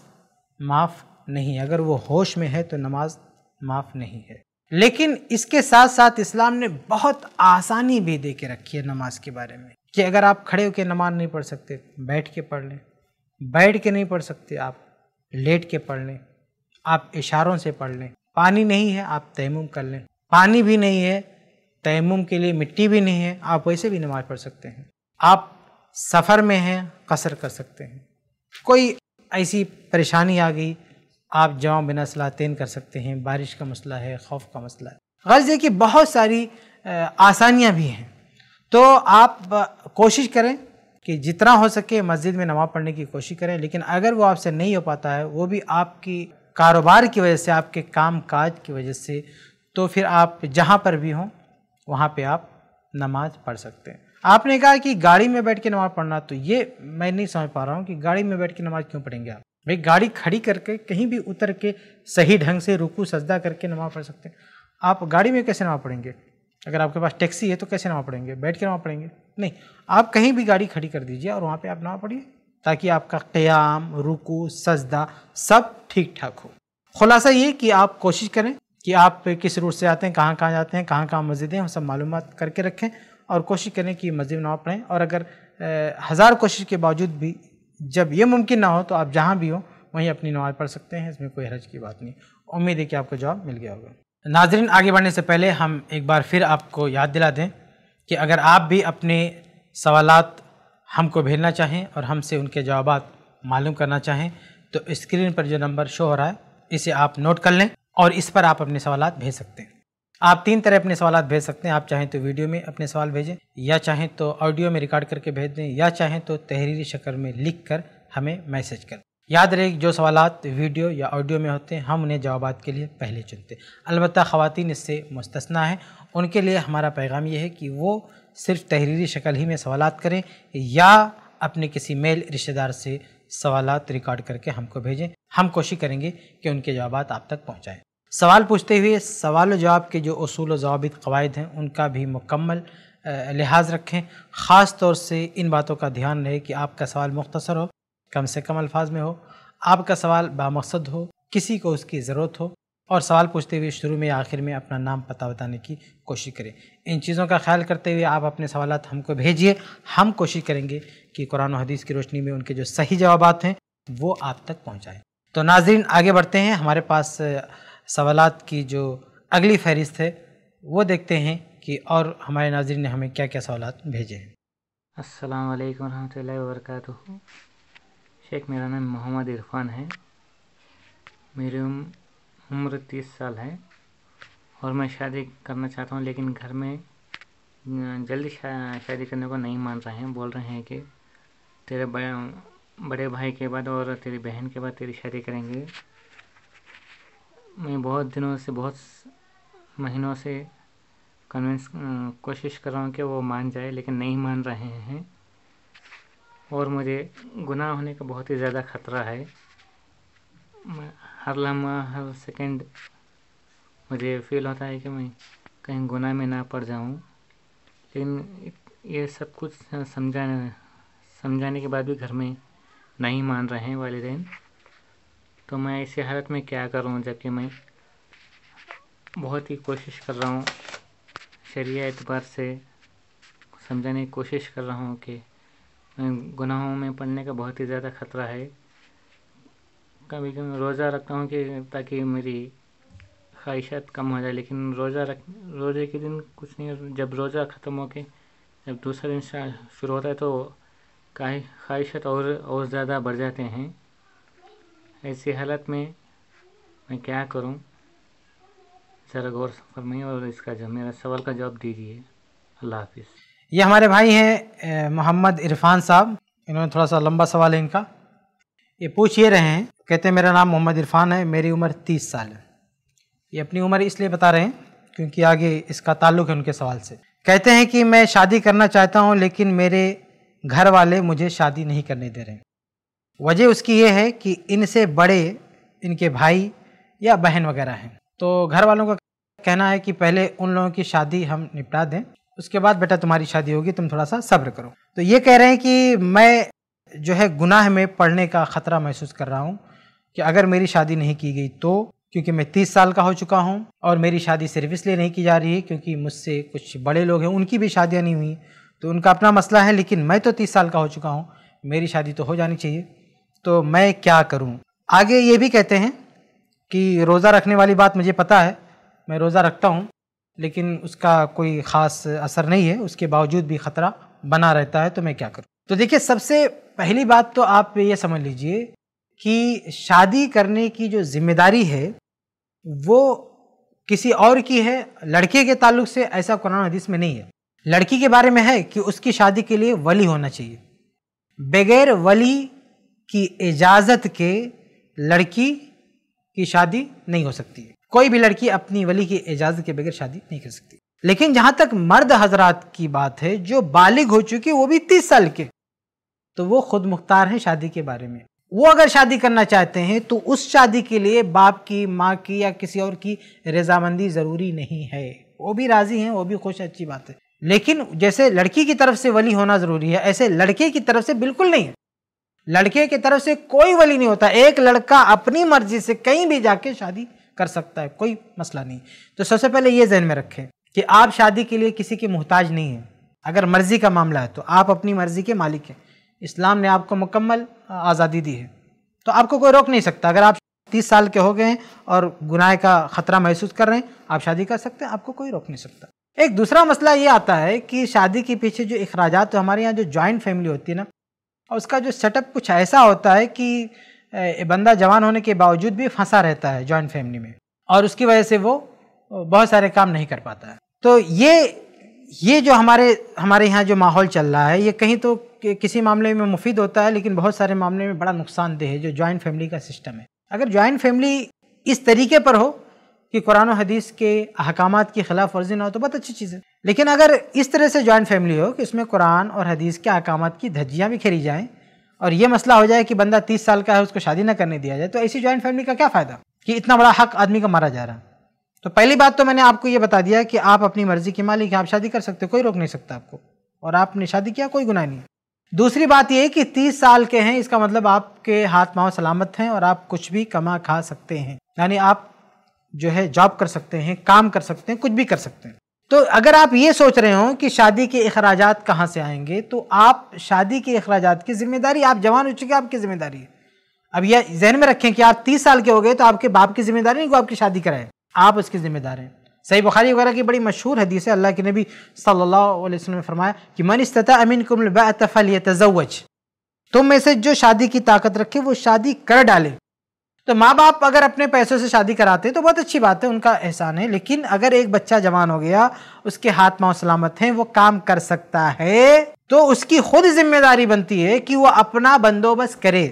माफ़ नहीं अगर वो होश में है तो नमाज माफ़ नहीं है लेकिन इसके साथ साथ इस्लाम ने बहुत आसानी भी दे के रखी है नमाज के बारे में कि अगर आप खड़े होकर नमाज नहीं पढ़ सकते बैठ के पढ़ लें बैठ के नहीं पढ़ सकते आप लेट के पढ़ लें आप इशारों से पढ़ लें पानी नहीं है आप तयम कर लें पानी भी नहीं है तयम के लिए मिट्टी भी नहीं है आप वैसे भी नमाज़ पढ़ सकते हैं आप सफ़र में हैं कसर कर सकते हैं कोई ऐसी परेशानी आ गई आप जमा बिना सलातेन कर सकते हैं बारिश का मसला है खौफ का मसला है गर्ज़ है कि बहुत सारी आसानियाँ भी हैं तो आप कोशिश करें कि जितना हो सके मस्जिद में नमाज़ पढ़ने की कोशिश करें लेकिन अगर वो आपसे नहीं हो पाता है वो भी आपकी कारोबार की वजह से आपके काम काज की वजह से तो फिर आप जहाँ पर भी हों वहाँ पर आप नमाज पढ़ सकते हैं आपने कहा कि गाड़ी में बैठ के नमाज़ पढ़ना तो ये मैं नहीं समझ पा रहा हूँ कि गाड़ी में बैठ के नमाज़ क्यों पढ़ेंगे आप भाई गाड़ी खड़ी करके कहीं भी उतर के सही ढंग से रुकू सजदा करके नमाज पढ़ सकते हैं आप गाड़ी में कैसे नमाज पढ़ेंगे अगर आपके पास टैक्सी है तो कैसे नमाज पढ़ेंगे बैठ के नमाज पढ़ेंगे नहीं आप कहीं भी गाड़ी खड़ी कर दीजिए और वहाँ पर आप नमाज पढ़िए ताकि आपका क़याम रुकू सजदा सब ठीक ठाक हो खुलासा ये कि आप कोशिश करें कि आप किस रूट से आते हैं कहाँ कहाँ जाते हैं कहाँ कहाँ मस्जिदें हैं सब मालूम करके रखें और कोशिश करें कि मस्जिद नमाज पढ़ें और अगर हज़ार कोशिश के बावजूद भी जब ये मुमकिन ना हो तो आप जहाँ भी हो वहीं अपनी नमाज पढ़ सकते हैं इसमें कोई हरज की बात नहीं उम्मीद है कि आपको जवाब मिल गया होगा नाजरीन आगे बढ़ने से पहले हम एक बार फिर आपको याद दिला दें कि अगर आप भी अपने सवाल हमको भेजना चाहें और हमसे उनके जवाब मालूम करना चाहें तो स्क्रीन पर जो नंबर शो हो रहा है इसे आप नोट कर लें और इस पर आप अपने सवाल भेज सकते हैं आप तीन तरह अपने सवाल भेज सकते हैं आप चाहें तो वीडियो में अपने सवाल भेजें या चाहें तो ऑडियो में रिकॉर्ड करके भेज दें या चाहें तो तहरीरी शक्ल में लिख कर हमें मैसेज करें याद रहे जो सवाल वीडियो या ऑडियो में होते हैं हम उन्हें जवाब के लिए पहले चुनते हैं अलबत् ख़वान इससे मुस्तना है उनके लिए हमारा पैगाम ये है कि वो सिर्फ तहरीरी शक्ल ही में सवाल करें या अपने किसी मेल रिश्तेदार से सवाल रिकॉर्ड करके हमको भेजें हम कोशिश करेंगे कि उनके जवाब आप तक पहुँचाएँ सवाल पूछते हुए सवाल जवाब के जो असूल जवाबित कवायद हैं उनका भी मुकम्मल लिहाज रखें ख़ास तौर से इन बातों का ध्यान रहे कि आपका सवाल मुख्तसर हो कम से कम अल्फाज में हो आपका सवाल बामकसद हो किसी को उसकी ज़रूरत हो और सवाल पूछते हुए शुरू में आखिर में अपना नाम पता बताने की कोशिश करें इन चीज़ों का ख्याल करते हुए आप अपने सवाल हमको भेजिए हम कोशिश करेंगे कि कुरान हदीस की रोशनी में उनके जो सही जवाब हैं वो आप तक पहुँचाएँ तो नाजरीन आगे बढ़ते हैं हमारे पास सवाल की जो अगली फहरिस्त है वो देखते हैं कि और हमारे नाजरन ने हमें क्या क्या सवाल भेजे हैं अस्सलाम वालेकुम रहमतुल्लाहि व शेख मेरा नाम मोहम्मद इरफान है मेरी उम्र तीस साल है और मैं शादी करना चाहता हूँ लेकिन घर में जल्दी शादी करने को नहीं मान रहे हैं बोल रहे हैं कि तेरे बड़े बड़े भाई के बाद और तेरी बहन के बाद तेरी शादी करेंगे मैं बहुत दिनों से बहुत महीनों से कन्विंस कोशिश कर रहा हूँ कि वो मान जाए लेकिन नहीं मान रहे हैं और मुझे गुनाह होने का बहुत ही ज़्यादा ख़तरा है हर लम्हा हर सेकंड मुझे फील होता है कि मैं कहीं गुनाह में ना पड़ जाऊँ लेकिन ये सब कुछ समझाने समझाने के बाद भी घर में नहीं मान रहे हैं वालदेन तो मैं ऐसी हालत में क्या करूँ जबकि मैं बहुत ही कोशिश कर रहा हूँ शरीय एतबार से समझाने की कोशिश कर रहा हूँ कि गुनाहों में पड़ने का बहुत ही ज़्यादा खतरा है कभी कभी रोज़ा रखता हूँ कि ताकि मेरी ख्वाहिशात कम हो जाए लेकिन रोज़ा रख रोज़े के दिन कुछ नहीं जब रोज़ा ख़त्म हो के जब दूसरा दिन शुरू होता है तो ख्वाहिशात और और ज़्यादा बढ़ जाते हैं ऐसी हालत में मैं क्या करूं ज़रा गौर फरमाइए और इसका मेरा सवाल का जवाब दीजिए अल्लाह हाफिज़ ये हमारे भाई हैं मोहम्मद इरफान साहब इन्होंने थोड़ा सा लंबा सवाल है इनका ये पूछ ये रहे हैं कहते हैं मेरा नाम मोहम्मद इरफान है मेरी उम्र तीस साल है ये अपनी उम्र इसलिए बता रहे हैं क्योंकि आगे इसका ताल्लुक है उनके सवाल से कहते हैं कि मैं शादी करना चाहता हूँ लेकिन मेरे घर वाले मुझे शादी नहीं करने दे रहे वजह उसकी ये है कि इनसे बड़े इनके भाई या बहन वगैरह हैं तो घर वालों का कहना है कि पहले उन लोगों की शादी हम निपटा दें उसके बाद बेटा तुम्हारी शादी होगी तुम थोड़ा सा सब्र करो तो ये कह रहे हैं कि मैं जो है गुनाह में पड़ने का ख़तरा महसूस कर रहा हूँ कि अगर मेरी शादी नहीं की गई तो क्योंकि मैं तीस साल का हो चुका हूँ और मेरी शादी सिर्फ इसलिए नहीं की जा रही है क्योंकि मुझसे कुछ बड़े लोग हैं उनकी भी शादियाँ नहीं हुई तो उनका अपना मसला है लेकिन मैं तो तीस साल का हो चुका हूँ मेरी शादी तो हो जानी चाहिए तो मैं क्या करूं आगे ये भी कहते हैं कि रोज़ा रखने वाली बात मुझे पता है मैं रोज़ा रखता हूँ लेकिन उसका कोई ख़ास असर नहीं है उसके बावजूद भी ख़तरा बना रहता है तो मैं क्या करूँ तो देखिए सबसे पहली बात तो आप ये समझ लीजिए कि शादी करने की जो जिम्मेदारी है वो किसी और की है लड़के के ताल्लुक से ऐसा कुरान हदीस में नहीं है लड़की के बारे में है कि उसकी शादी के लिए वली होना चाहिए बगैर वली की इजाज़त के लड़की की शादी नहीं हो सकती है कोई भी लड़की अपनी वली की इजाज़त के बगैर शादी नहीं कर सकती लेकिन जहाँ तक मर्द हजरात की बात है जो बालिग हो चुके वो भी तीस साल के तो वो खुद मुख्तार हैं शादी के बारे में वो अगर शादी करना चाहते हैं तो उस शादी के लिए बाप की माँ की या किसी और की रजामंदी ज़रूरी नहीं है वो भी राज़ी हैं वो भी खुश अच्छी बात है लेकिन जैसे लड़की की तरफ से वली होना ज़रूरी है ऐसे लड़के की तरफ से बिल्कुल नहीं है लड़के की तरफ से कोई वली नहीं होता एक लड़का अपनी मर्जी से कहीं भी जाके शादी कर सकता है कोई मसला नहीं तो सबसे पहले ये जहन में रखें कि आप शादी के लिए किसी की मोहताज नहीं है अगर मर्ज़ी का मामला है तो आप अपनी मर्ज़ी के मालिक हैं इस्लाम ने आपको मुकम्मल आज़ादी दी है तो आपको कोई रोक नहीं सकता अगर आप तीस साल के हो गए हैं और गुनाह का ख़तरा महसूस कर रहे हैं आप शादी कर सकते हैं आपको कोई रोक नहीं सकता एक दूसरा मसला ये आता है कि शादी के पीछे जो अखराज तो हमारे यहाँ जो जॉइंट फैमिली होती है ना और उसका जो सेटअप कुछ ऐसा होता है कि बंदा जवान होने के बावजूद भी फंसा रहता है जॉइंट फैमिली में और उसकी वजह से वो बहुत सारे काम नहीं कर पाता है तो ये ये जो हमारे हमारे यहाँ जो माहौल चल रहा है ये कहीं तो किसी मामले में मुफीद होता है लेकिन बहुत सारे मामले में बड़ा नुकसानदेह है जो जॉइंट फैमिली का सिस्टम है अगर जॉइंट फैमिली इस तरीके पर हो कि कुरान हदीस के अहकाम की खिलाफ वर्जी ना हो तो बहुत अच्छी चीज़ है लेकिन अगर इस तरह से जॉइंट फैमिली हो कि उसमें कुरान और हदीस के अहकाम की धज्जियाँ भी खेरी जाएँ और ये मसला हो जाए कि बंदा तीस साल का है उसको शादी ना करने दिया जाए तो ऐसी जॉइंट फैमिली का क्या फ़ायदा कि इतना बड़ा हक आदमी का मारा जा रहा है तो पहली बात तो मैंने आपको ये बता दिया कि आप अपनी मर्जी की मालिक आप शादी कर सकते हो कोई रोक नहीं सकता आपको और आपने शादी किया कोई गुनाह नहीं दूसरी बात ये कि तीस साल के हैं इसका मतलब आपके हाथ पाँव सलामत हैं और आप कुछ भी कमा खा सकते हैं यानी आप जो है जॉब कर सकते हैं काम कर सकते हैं कुछ भी कर सकते हैं तो अगर आप ये सोच रहे हो कि शादी के अखराज कहाँ से आएंगे तो आप शादी के अखराज की जिम्मेदारी आप जवान हो चुके आपकी जिम्मेदारी है अब यह जहन में रखें कि आप तीस साल के हो गए तो आपके बाप की जिम्मेदारी नहीं को आपकी शादी कराएं आप उसकी जिम्मेदार हैं सही बुखारी वगैरह की बड़ी मशहूर हदीस है अल्लाह के नबी सल्लल्लाहु अलैहि वसल्लम ने फरमाया कि मन इस्तता अमीन कुमल तजवज तुम में से जो शादी की ताकत रखे वो शादी कर डाले तो माँ बाप अगर अपने पैसों से शादी कराते हैं तो बहुत अच्छी बात है उनका एहसान है लेकिन अगर एक बच्चा जवान हो गया उसके हाथ पाँव सलामत है वो काम कर सकता है तो उसकी खुद जिम्मेदारी बनती है कि वो अपना बंदोबस्त करे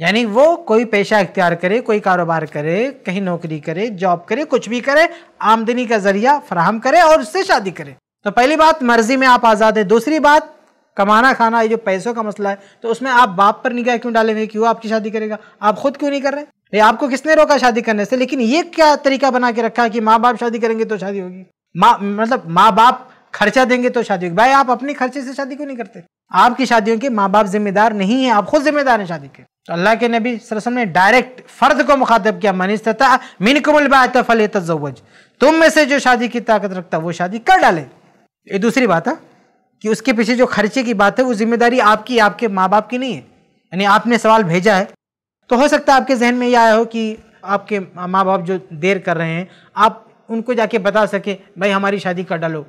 यानी वो कोई पेशा इख्तियार करे कोई कारोबार करे कहीं नौकरी करे जॉब करे कुछ भी करे आमदनी का जरिया फ्राहम करे और उससे शादी करे तो पहली बात मर्जी में आप आज़ाद है दूसरी बात कमाना खाना ये जो पैसों का मसला है तो उसमें आप बाप पर निगाह क्यों डालेंगे क्यों आपकी शादी करेगा आप खुद क्यों नहीं कर रहे ये आपको किसने रोका शादी करने से लेकिन ये क्या तरीका बना के रखा है कि माँ बाप शादी करेंगे तो शादी होगी माँ मतलब माँ बाप खर्चा देंगे तो शादी होगी भाई आप अपने खर्चे से शादी क्यों नहीं करते आपकी शादियों के माँ बाप जिम्मेदार नहीं है आप खुद जिम्मेदार हैं शादी के तो अल्लाह के नबी सरसम ने डायरेक्ट फर्द को मुखातब किया मीन मिनकुमल फल तजवज तुम में से जो शादी की ताकत रखता वो शादी कर डाले ये दूसरी बात है कि उसके पीछे जो खर्चे की बात है वो जिम्मेदारी आपकी आपके माँ बाप की नहीं है यानी आपने सवाल भेजा है तो हो सकता है आपके जहन में यह आया हो कि आपके माँ बाप जो देर कर रहे हैं आप उनको जाके बता सके भाई हमारी शादी कर डालो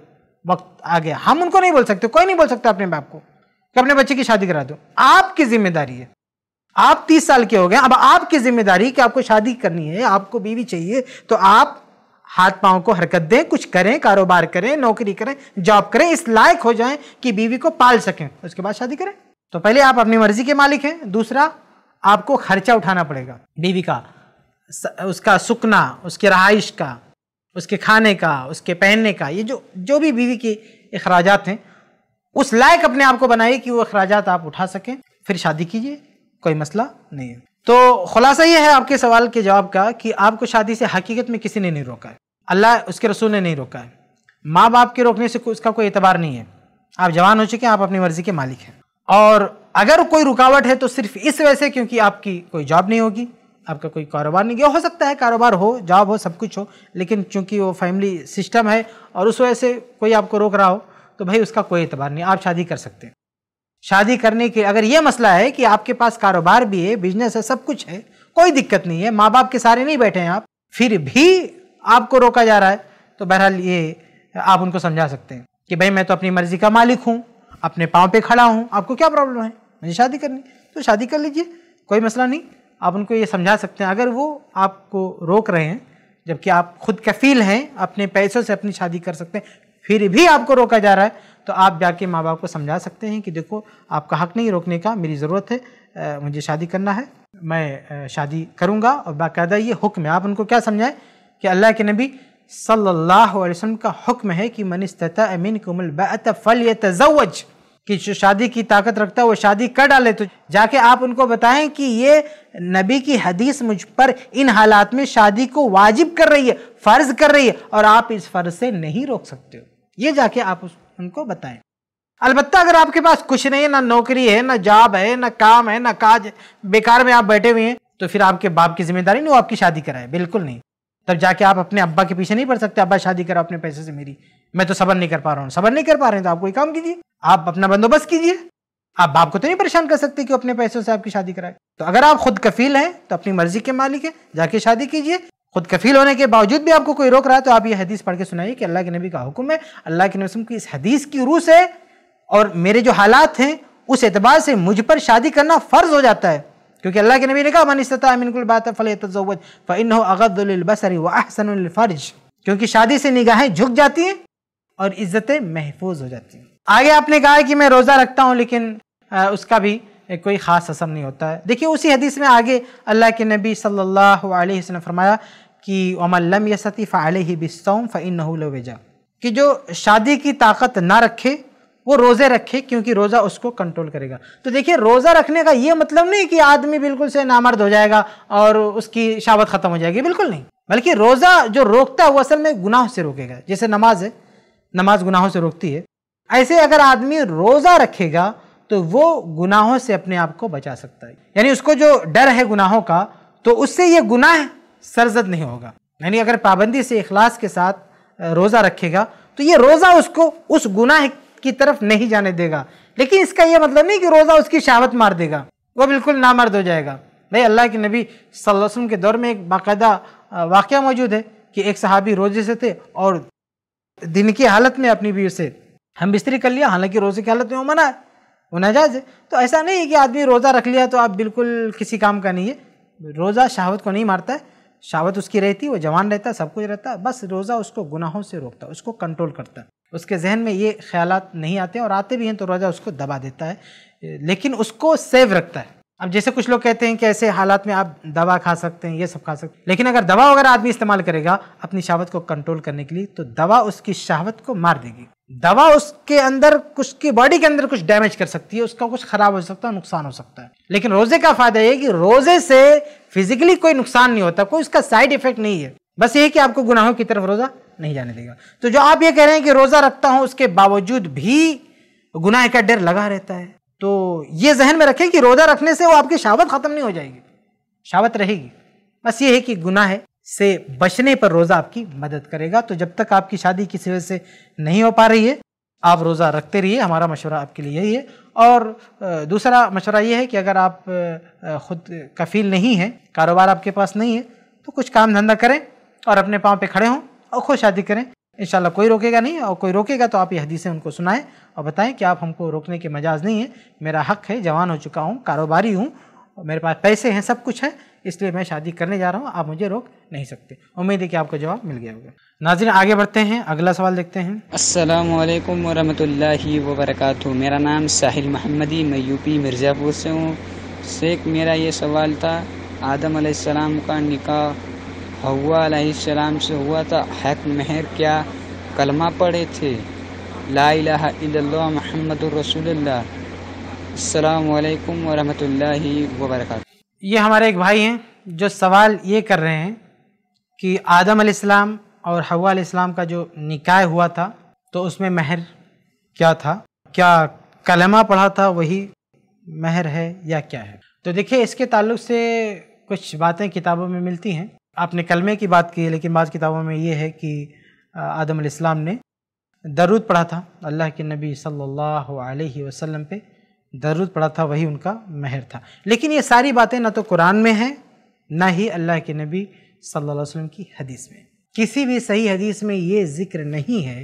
वक्त आ गया हम उनको नहीं बोल सकते कोई नहीं बोल सकता अपने बाप को कि अपने बच्चे की शादी करा दो आपकी जिम्मेदारी है आप तीस साल के हो गए अब आपकी जिम्मेदारी कि आपको शादी करनी है आपको बीवी चाहिए तो आप हाथ पांव को हरकत दें कुछ करें कारोबार करें नौकरी करें जॉब करें इस लायक हो जाएं कि बीवी को पाल सकें उसके बाद शादी करें तो पहले आप अपनी मर्जी के मालिक हैं दूसरा आपको खर्चा उठाना पड़ेगा बीवी का उसका सुकना उसके रहाइश का उसके खाने का उसके पहनने का ये जो जो भी बीवी के अखराज हैं उस लायक अपने आप को बनाइए कि वो अखराज आप उठा सकें फिर शादी कीजिए कोई मसला नहीं है तो खुलासा ये है आपके सवाल के जवाब का कि आपको शादी से हकीकत में किसी ने नहीं रोका है अल्लाह उसके रसूल ने नहीं रोका है माँ बाप के रोकने से उसका कोई एतबार नहीं है आप जवान हो चुके हैं आप अपनी मर्ज़ी के मालिक हैं और अगर कोई रुकावट है तो सिर्फ इस वजह से क्योंकि आपकी कोई जॉब नहीं होगी आपका कोई कारोबार नहीं हो सकता है कारोबार हो जॉब हो सब कुछ हो लेकिन चूंकि वो फैमिली सिस्टम है और उस वजह से कोई आपको रोक रहा हो तो भाई उसका कोई एतबार नहीं आप शादी कर सकते हैं शादी करने के अगर ये मसला है कि आपके पास कारोबार भी है बिजनेस है सब कुछ है कोई दिक्कत नहीं है माँ बाप के सारे नहीं बैठे हैं आप फिर भी आपको रोका जा रहा है तो बहरहाल ये आप उनको समझा सकते हैं कि भाई मैं तो अपनी मर्ज़ी का मालिक हूँ अपने पाँव पे खड़ा हूँ आपको क्या प्रॉब्लम है मुझे शादी करनी तो शादी कर लीजिए कोई मसला नहीं आप उनको ये समझा सकते हैं अगर वो आपको रोक रहे हैं जबकि आप खुद कफील हैं अपने पैसों से अपनी शादी कर सकते हैं फिर भी आपको रोका जा रहा है तो आप जाके माँ बाप को समझा सकते हैं कि देखो आपका हक नहीं रोकने का मेरी ज़रूरत है आ, मुझे शादी करना है मैं शादी करूँगा और बाकायदा ये हुक्म है आप उनको क्या समझाएं कि अल्लाह के नबी सल्लल्लाहु अलैहि वसल्लम का हुक्म है कि मन अमीन कुमल बत फल तजवज कि जो शादी की ताकत रखता है वो शादी कर डाले तो जाके आप उनको बताएं कि ये नबी की हदीस मुझ पर इन हालात में शादी को वाजिब कर रही है फ़र्ज़ कर रही है और आप इस फ़र्ज़ से नहीं रोक सकते हो ये जाके आप उनको बताएं अलबत्ता अगर आपके पास कुछ नहीं है ना नौकरी है ना जॉब है ना काम है ना काज बेकार में आप बैठे हुए हैं तो फिर आपके बाप की जिम्मेदारी नहीं वो आपकी शादी कराए बिल्कुल नहीं तब जाके आप अपने अब्बा के पीछे नहीं पड़ सकते अब्बा शादी करो अपने पैसे से मेरी मैं तो सबर नहीं कर पा रहा हूँ सबर नहीं कर पा रहे हैं तो आप कोई काम कीजिए आप अपना बंदोबस्त कीजिए आप बाप को तो नहीं परेशान कर सकते कि अपने पैसों से आपकी शादी कराए तो अगर आप खुद कफील हैं तो अपनी मर्जी के मालिक है जाके शादी कीजिए खुद कफील होने के बावजूद भी आपको कोई रोक रहा है तो आप ये हदीस पढ़ के सुनाइए कि अल्लाह के नबी का हुक्म है अल्लाह के नबी की इस हदीस की रूस है और मेरे जो हालात हैं उस एतबार से मुझ पर शादी करना फ़र्ज़ हो जाता है क्योंकि अल्लाह के नबी ने कहा मनबात व क्योंकि शादी से निगाहें झुक जाती हैं और इज्जतें महफूज हो जाती हैं आगे आपने कहा कि मैं रोज़ा रखता हूँ लेकिन उसका भी कोई ख़ास असर नहीं होता है देखिए उसी हदीस में आगे अल्लाह के नबी सल्लल्लाहु अलैहि वसल्लम फरमाया कि अमल्लम यसती फ़ाल ही बिस्तम फ़िन वजा कि जो शादी की ताकत ना रखे वो रोज़े रखे क्योंकि रोज़ा उसको कंट्रोल करेगा तो देखिए रोज़ा रखने का ये मतलब नहीं कि आदमी बिल्कुल से नामर्द हो जाएगा और उसकी शावत ख़त्म हो जाएगी बिल्कुल नहीं बल्कि रोज़ा जो रोकता है वो असल में गुनाह से रोकेगा जैसे नमाज है नमाज गुनाहों से रोकती है ऐसे अगर आदमी रोज़ा रखेगा तो वो गुनाहों से अपने आप को बचा सकता है यानी उसको जो डर है गुनाहों का तो उससे ये गुनाह सरजद नहीं होगा यानी अगर पाबंदी से इखलास के साथ रोज़ा रखेगा तो ये रोज़ा उसको उस गुनाह की तरफ नहीं जाने देगा लेकिन इसका यह मतलब नहीं कि रोज़ा उसकी शहावत मार देगा वो बिल्कुल नामर्द हो जाएगा भाई अल्लाह के नबी वसल्लम के दौर में एक बाकायदा वाक़ मौजूद है कि एक सहाबी रोजे से थे और दिन की हालत में अपनी बीवी से हम बिस्तरी कर लिया हालांकि रोज़े की हालत में वो मना है वो नाजायज़ है तो ऐसा नहीं है कि आदमी रोज़ा रख लिया तो आप बिल्कुल किसी काम का नहीं है रोज़ा शहावत को नहीं मारता है शहावत उसकी रहती वो जवान रहता सब कुछ रहता बस रोज़ा उसको गुनाहों से रोकता उसको कंट्रोल करता है उसके जहन में ये ख्याल नहीं आते हैं और आते भी हैं तो रोज़ा उसको दबा देता है लेकिन उसको सेव रखता है अब जैसे कुछ लोग कहते हैं कि ऐसे हालात में आप दवा खा सकते हैं ये सब खा सकते हैं लेकिन अगर दवा वगैरह आदमी इस्तेमाल करेगा अपनी शहावत को कंट्रोल करने के लिए तो दवा उसकी शहावत को मार देगी दवा उसके अंदर कुछ की बॉडी के अंदर कुछ डैमेज कर सकती है उसका कुछ खराब हो सकता है नुकसान हो सकता है लेकिन रोजे का फायदा ये कि रोजे से फिजिकली कोई नुकसान नहीं होता कोई उसका साइड इफेक्ट नहीं है बस ये कि आपको गुनाहों की तरफ रोज़ा नहीं जाने देगा तो जो आप ये कह रहे हैं कि रोज़ा रखता हूँ उसके बावजूद भी गुनाह का डर लगा रहता है तो ये जहन में रखें कि रोज़ा रखने से वो आपकी शावत ख़त्म नहीं हो जाएगी शावत रहेगी बस ये है कि गुनाह से बचने पर रोज़ा आपकी मदद करेगा तो जब तक आपकी शादी किसी वजह से नहीं हो पा रही है आप रोज़ा रखते रहिए हमारा मशवरा आपके लिए यही है और दूसरा मशवरा ये है कि अगर आप ख़ुद कफील नहीं है कारोबार आपके पास नहीं है तो कुछ काम धंधा करें और अपने पाँव पे खड़े हों और खुद शादी करें इन कोई रोकेगा नहीं और कोई रोकेगा तो आप ये हदीसें उनको सुनाएं और बताएं कि आप हमको रोकने के मजाज नहीं है मेरा हक है जवान हो चुका हूँ कारोबारी हूँ मेरे पास पैसे हैं सब कुछ है इसलिए मैं शादी करने जा रहा हूँ आप मुझे रोक नहीं सकते उम्मीद है कि आपको जवाब मिल गया होगा नाजिन आगे बढ़ते हैं अगला सवाल देखते हैं अस्सलाम वालेकुम वरहमतुल्लाहि वबरकत मेरा नाम साहिल महमदी मैं यूपी मिर्ज़ापुर से हूँ शेख मेरा ये सवाल था आदम आसमाम का निकाह हवा से हुआ था हक मेहर क्या कलमा पढ़े थे ला इला महमद रसोल्लाम वरहमतुल्लाहि वबरक ये हमारे एक भाई हैं जो सवाल ये कर रहे हैं कि आदम आसमाम और हवा का जो निकाय हुआ था तो उसमें महर क्या था क्या कलमा पढ़ा था वही महर है या क्या है तो देखिए इसके ताल्लुक से कुछ बातें किताबों में मिलती हैं आपने कलमे की बात की लेकिन बाद किताबों में ये है कि आदम इस्लाम ने दरुद पढ़ा था अल्लाह के नबी सल्लल्लाहु अलैहि वसल्लम पे दरुद पढ़ा था वही उनका महर था लेकिन ये सारी बातें ना तो कुरान में हैं ना ही अल्लाह के नबी सल्लल्लाहु अलैहि वसल्लम की हदीस में किसी भी सही हदीस में ये ज़िक्र नहीं है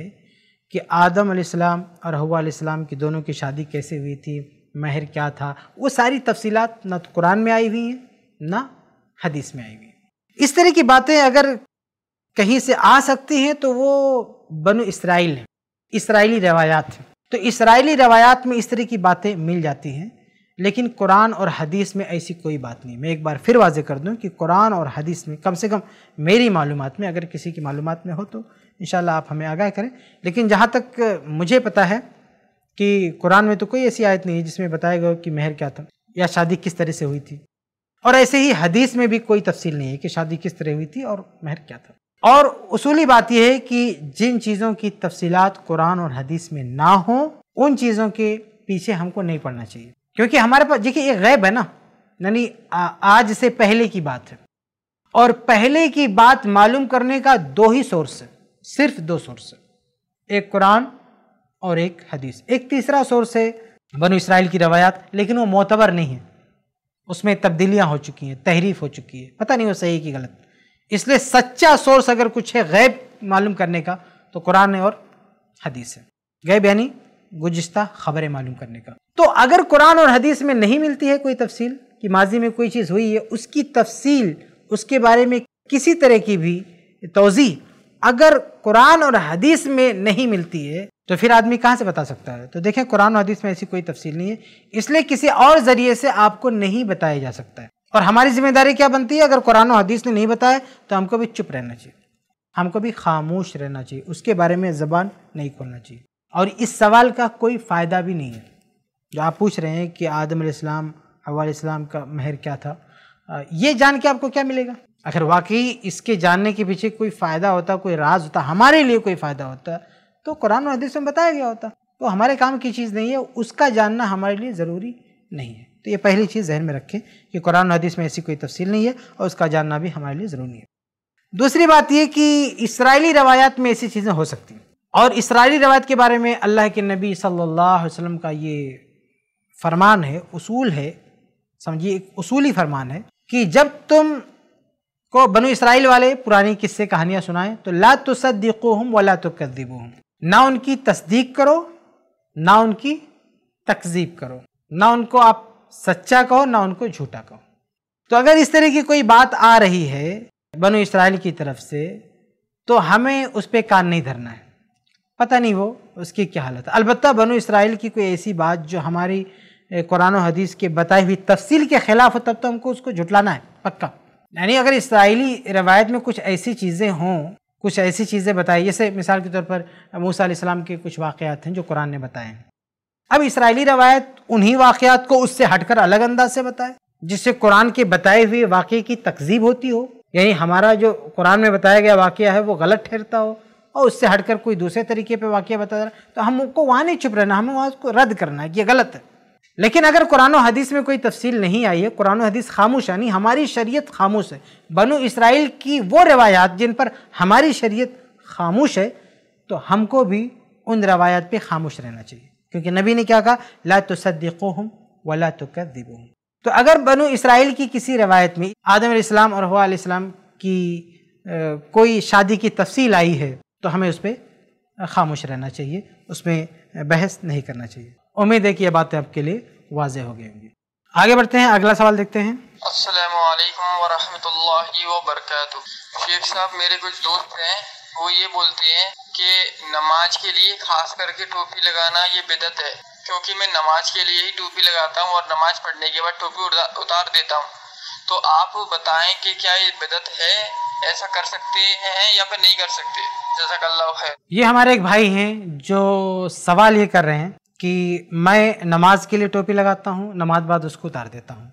कि आदम आदम और हवा की दोनों की शादी कैसे हुई थी महर क्या था वो सारी तफसीत ना तो कुरान में आई हुई हैं ना हदीस में आई हुई इस तरह की बातें अगर कहीं से आ सकती हैं तो वो बनु इसराइल है इसराइली रवायात है तो इसराइली रवायात में इस तरह की बातें मिल जाती हैं लेकिन कुरान और हदीस में ऐसी कोई बात नहीं मैं एक बार फिर वाजे कर दूं कि कुरान और हदीस में कम से कम मेरी मालूम में अगर किसी की मालूम में हो तो इन आप हमें आगाह करें लेकिन जहाँ तक मुझे पता है कि कुरान में तो कोई ऐसी आयत नहीं है जिसमें बताया गया कि मेहर क्या था या शादी किस तरह से हुई थी और ऐसे ही हदीस में भी कोई तफसील नहीं है कि शादी किस तरह हुई थी और महर क्या था और उसूली बात यह है कि जिन चीज़ों की तफसीलात कुरान और हदीस में ना हो उन चीज़ों के पीछे हमको नहीं पढ़ना चाहिए क्योंकि हमारे पास देखिए ये गैब है ना यानी आज से पहले की बात है और पहले की बात मालूम करने का दो ही सोर्स है सिर्फ दो सोर्स है एक कुरान और एक हदीस एक तीसरा सोर्स है बनो इसराइल की रवायात लेकिन वो मोतबर नहीं है उसमें तब्दीलियाँ हो चुकी हैं तहरीफ हो चुकी है पता नहीं वो सही कि गलत इसलिए सच्चा सोर्स अगर कुछ है गैब मालूम करने का तो कुरान है और हदीस है गैब यानी गुजशत खबरें मालूम करने का तो अगर कुरान और हदीस में नहीं मिलती है कोई तफसील कि माजी में कोई चीज़ हुई है उसकी तफसील उसके बारे में किसी तरह की भी तोज़ी अगर कुरान और हदीस में नहीं मिलती है तो फिर आदमी कहाँ से बता सकता है तो देखें कुरान हदीस में ऐसी कोई तफसील नहीं है इसलिए किसी और ज़रिए से आपको नहीं बताया जा सकता है और हमारी जिम्मेदारी क्या बनती है अगर कुरान हदीस ने नहीं बताया तो हमको भी चुप रहना चाहिए हमको भी खामोश रहना चाहिए उसके बारे में ज़बान नहीं खोलना चाहिए और इस सवाल का कोई फ़ायदा भी नहीं है जो आप पूछ रहे हैं कि आदम इस्लाम हवा इस्लाम का महर क्या था ये जान के आपको क्या मिलेगा अगर वाकई इसके जानने के पीछे कोई फ़ायदा होता कोई राज होता हमारे लिए कोई फ़ायदा होता तो कुरान और हदीस में बताया गया होता तो हमारे काम की चीज़ नहीं है उसका जानना हमारे लिए ज़रूरी नहीं है तो ये पहली चीज़ जहन में रखें कि कुरान और हदीस में ऐसी कोई तफसील नहीं है और उसका जानना भी हमारे लिए ज़रूरी है दूसरी बात यह कि इसराइली रवायात में ऐसी चीज़ें हो सकती हैं और इसराइली रवायत के बारे में अल्लाह के नबी सल्लल्लाहु अलैहि वसल्लम का ये फरमान है उसूल है समझिए एक उसूली फरमान है कि जब तुम को बनु इसराइल वाले पुरानी किस्से कहानियाँ सुनाएं तो ला तो सद्दीको हम व ला तो ना उनकी तस्दीक करो ना उनकी तकजीब करो ना उनको आप सच्चा कहो ना उनको झूठा कहो तो अगर इस तरह की कोई बात आ रही है बनो इसराइल की तरफ से तो हमें उस पर कान नहीं धरना है पता नहीं वो उसकी क्या हालत है अलबत् बनो इसराइल की कोई ऐसी बात जो हमारी कुरान हदीस के बताई हुई तफसील के ख़िलाफ़ हो तब तो हमको उसको झुटलाना है पक्का यानी अगर इसराइली रवायत में कुछ ऐसी चीज़ें हों कुछ ऐसी चीज़ें बताई जैसे मिसाल के तौर पर मूसा इस्लाम के कुछ वाक़ात हैं जो कुरान ने बताए हैं अब इसराइली रवायत उन्हीं वाक़ात को उससे हटकर अलग अंदाज से बताए जिससे कुरान के बताए हुए वाक़े की तकजीब होती हो यानी हमारा जो कुरान में बताया गया वाक़ है वो गलत ठहरता हो और उससे हटकर कोई दूसरे तरीके पे वाक़ बता रहा तो हमको वहाँ नहीं चुप रहना हमें वहाँ उसको रद्द करना है कि ये गलत है लेकिन अगर कुरान हदीस में कोई तफसील नहीं आई है कुरान हदीस खामोश यानी हमारी शरीयत खामोश है बनु इसराइल की वो रवायात जिन पर हमारी शरीयत खामोश है तो हमको भी उन रवायात पे खामोश रहना चाहिए क्योंकि नबी ने क्या कहा ला तो सद्दीक़ो हम वला तो कदिबो तो अगर बनु इसराइल की किसी रवायत में आदम और हवा की आ, कोई शादी की तफसील आई है तो हमें उस पर खामोश रहना चाहिए उसमें बहस नहीं करना चाहिए उम्मीद है कि ये बातें आपके लिए वाजह हो गई होंगी आगे बढ़ते हैं अगला सवाल देखते हैं शेख साहब मेरे कुछ दोस्त हैं वो ये बोलते हैं कि नमाज के लिए खास करके टोपी लगाना ये बेदत है क्योंकि मैं नमाज के लिए ही टोपी लगाता हूँ और नमाज पढ़ने के बाद टोपी उतार देता हूँ तो आप बताएं कि क्या ये बेदत है ऐसा कर सकते हैं या फिर नहीं कर सकते जैसा है ये हमारे एक भाई हैं जो सवाल ये कर रहे हैं कि मैं नमाज के लिए टोपी लगाता हूँ नमाज बाद उसको उतार देता हूँ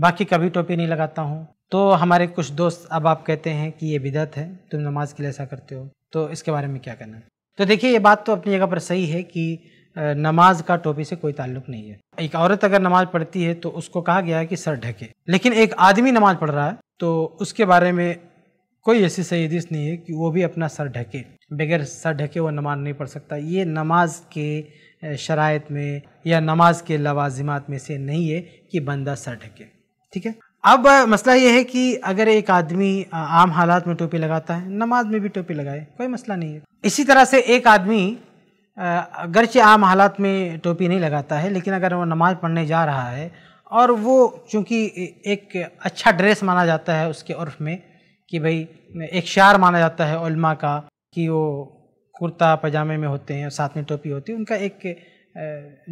बाकी कभी टोपी नहीं लगाता हूँ तो हमारे कुछ दोस्त अब आप कहते हैं कि ये बिदत है तुम नमाज के लिए ऐसा करते हो तो इसके बारे में क्या करना तो देखिए ये बात तो अपनी जगह पर सही है कि नमाज का टोपी से कोई ताल्लुक नहीं है एक औरत अगर नमाज पढ़ती है तो उसको कहा गया है कि सर ढके लेकिन एक आदमी नमाज पढ़ रहा है तो उसके बारे में कोई ऐसी सही हदीस नहीं है कि वो भी अपना सर ढके बगैर सर ढके वो नमाज नहीं पढ़ सकता ये नमाज के शरात में या नमाज के लवाजिमात में से नहीं है कि बंदा सर ढके ठीक है अब मसला यह है कि अगर एक आदमी आम हालात में टोपी लगाता है नमाज में भी टोपी लगाए कोई मसला नहीं है इसी तरह से एक आदमी अगरचे आम हालात में टोपी नहीं लगाता है लेकिन अगर वो नमाज पढ़ने जा रहा है और वो चूँकि एक अच्छा ड्रेस माना जाता है उसके उर्फ में कि भाई एक शार माना जाता है का कि वो कुर्ता पजामे में होते हैं साथ में टोपी होती है उनका एक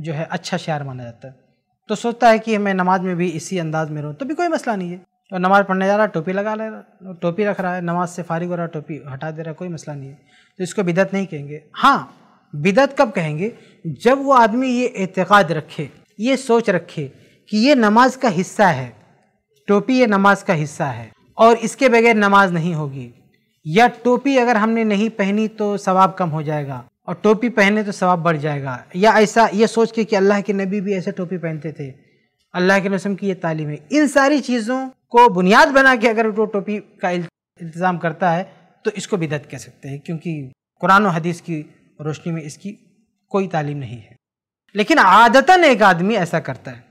जो है अच्छा शायर माना जाता है तो सोचता है कि मैं नमाज में भी इसी अंदाज में रहूँ तो भी कोई मसला नहीं है और नमाज़ पढ़ने जा रहा है टोपी लगा ले रहा टोपी रख रहा है नमाज से फारिग हो रहा है टोपी हटा दे रहा कोई मसला नहीं है तो इसको बिदत नहीं कहेंगे हाँ बिदत कब कहेंगे जब वो आदमी ये एतक़ाद रखे ये सोच रखे कि ये नमाज का हिस्सा है टोपी ये नमाज का हिस्सा है और इसके बगैर नमाज नहीं होगी या टोपी अगर हमने नहीं पहनी तो सवाब कम हो जाएगा और टोपी पहने तो सवाब बढ़ जाएगा या ऐसा ये सोच के कि अल्लाह के नबी भी ऐसे टोपी पहनते थे अल्लाह के नसम की ये तालीम है इन सारी चीज़ों को बुनियाद बना के अगर वो टोपी का इंतज़ाम करता है तो इसको बिदत कह सकते हैं क्योंकि कुरान हदीस की रोशनी में इसकी कोई तालीम नहीं है लेकिन आदतन एक आदमी ऐसा करता है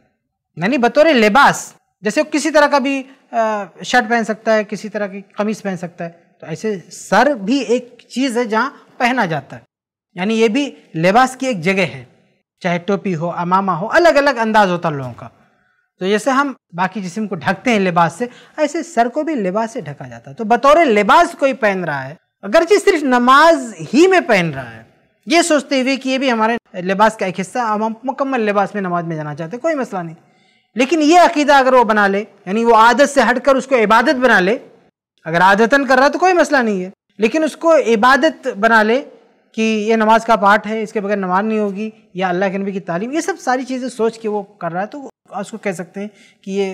यानी बतौर लिबास जैसे किसी तरह का भी शर्ट पहन सकता है किसी तरह की कमीज़ पहन सकता है तो ऐसे सर भी एक चीज़ है जहाँ पहना जाता है यानी ये भी लिबास की एक जगह है चाहे टोपी हो अमामा हो अलग अलग अंदाज होता है लोगों का तो जैसे हम बाकी जिसम को ढकते हैं लिबास से ऐसे सर को भी लिबास से ढका जाता है तो बतौर लिबास कोई पहन रहा है अगरचे सिर्फ नमाज ही में पहन रहा है ये सोचते हुए कि ये भी हमारे लिबास का एक हिस्सा हम मुकम्मल लिबास में नमाज में जाना चाहते कोई मसला नहीं लेकिन ये अकीदा अगर वो बना ले यानी वो आदत से हटकर उसको इबादत बना ले अगर आदतन कर रहा तो कोई मसला नहीं है लेकिन उसको इबादत बना ले कि ये नमाज का पाठ है इसके बगैर नमाज नहीं होगी या अल्लाह के नबी की तालीम ये सब सारी चीज़ें सोच के वो कर रहा है तो उसको कह सकते हैं कि ये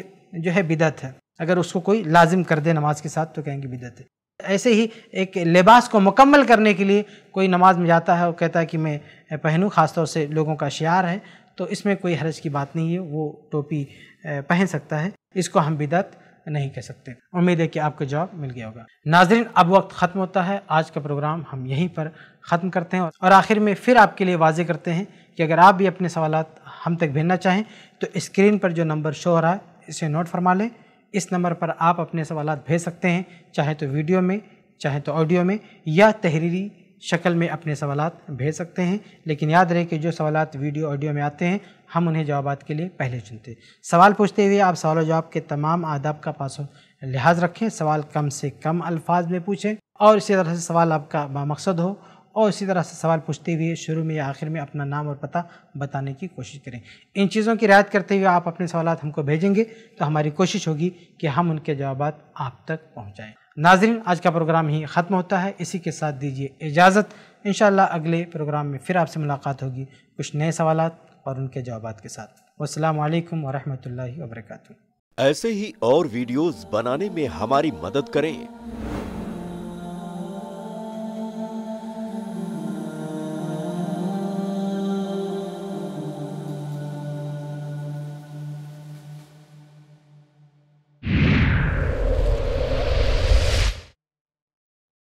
जो है बिदत है अगर उसको कोई लाजिम कर दे नमाज के साथ तो कहेंगे बिदत है ऐसे ही एक लिबास को मुकम्मल करने के लिए कोई नमाज में जाता है और कहता है कि मैं पहनूँ ख़ासतौर से लोगों का शियार है तो इसमें कोई हरज की बात नहीं है वो टोपी पहन सकता है इसको हम बिदत नहीं कह सकते उम्मीद है कि आपको जॉब मिल गया होगा नाजरीन अब वक्त ख़त्म होता है आज का प्रोग्राम हम यहीं पर ख़त्म करते हैं और आखिर में फिर आपके लिए वाजे करते हैं कि अगर आप भी अपने सवाल हम तक भेजना चाहें तो स्क्रीन पर जो नंबर शो हो रहा है इसे नोट फरमा लें इस नंबर पर आप अपने सवाल भेज सकते हैं चाहे तो वीडियो में चाहे तो ऑडियो में या तहरीरी शक्ल में अपने सवाल भेज सकते हैं लेकिन याद रहे कि जो सवाल वीडियो ऑडियो में आते हैं हम उन्हें जवाब के लिए पहले चुनते हैं सवाल पूछते हुए आप सवाल जवाब के तमाम आदाब का पास लिहाज रखें सवाल कम से कम अल्फाज में पूछें और इसी तरह से सवाल आपका बामकसद हो और इसी तरह से सवाल पूछते हुए शुरू में या आखिर में अपना नाम और पता बताने की कोशिश करें इन चीज़ों की रियायत करते हुए आप अपने सवाल हमको भेजेंगे तो हमारी कोशिश होगी कि हम उनके जवाब आप तक पहुँचाएँ नाजरीन आज का प्रोग्राम ही ख़त्म होता है इसी के साथ दीजिए इजाज़त इन अगले प्रोग्राम में फिर आपसे मुलाकात होगी कुछ नए सवाल और उनके जवाब के साथ वालकम वरहमल वर्क ऐसे ही और वीडियोज़ बनाने में हमारी मदद करें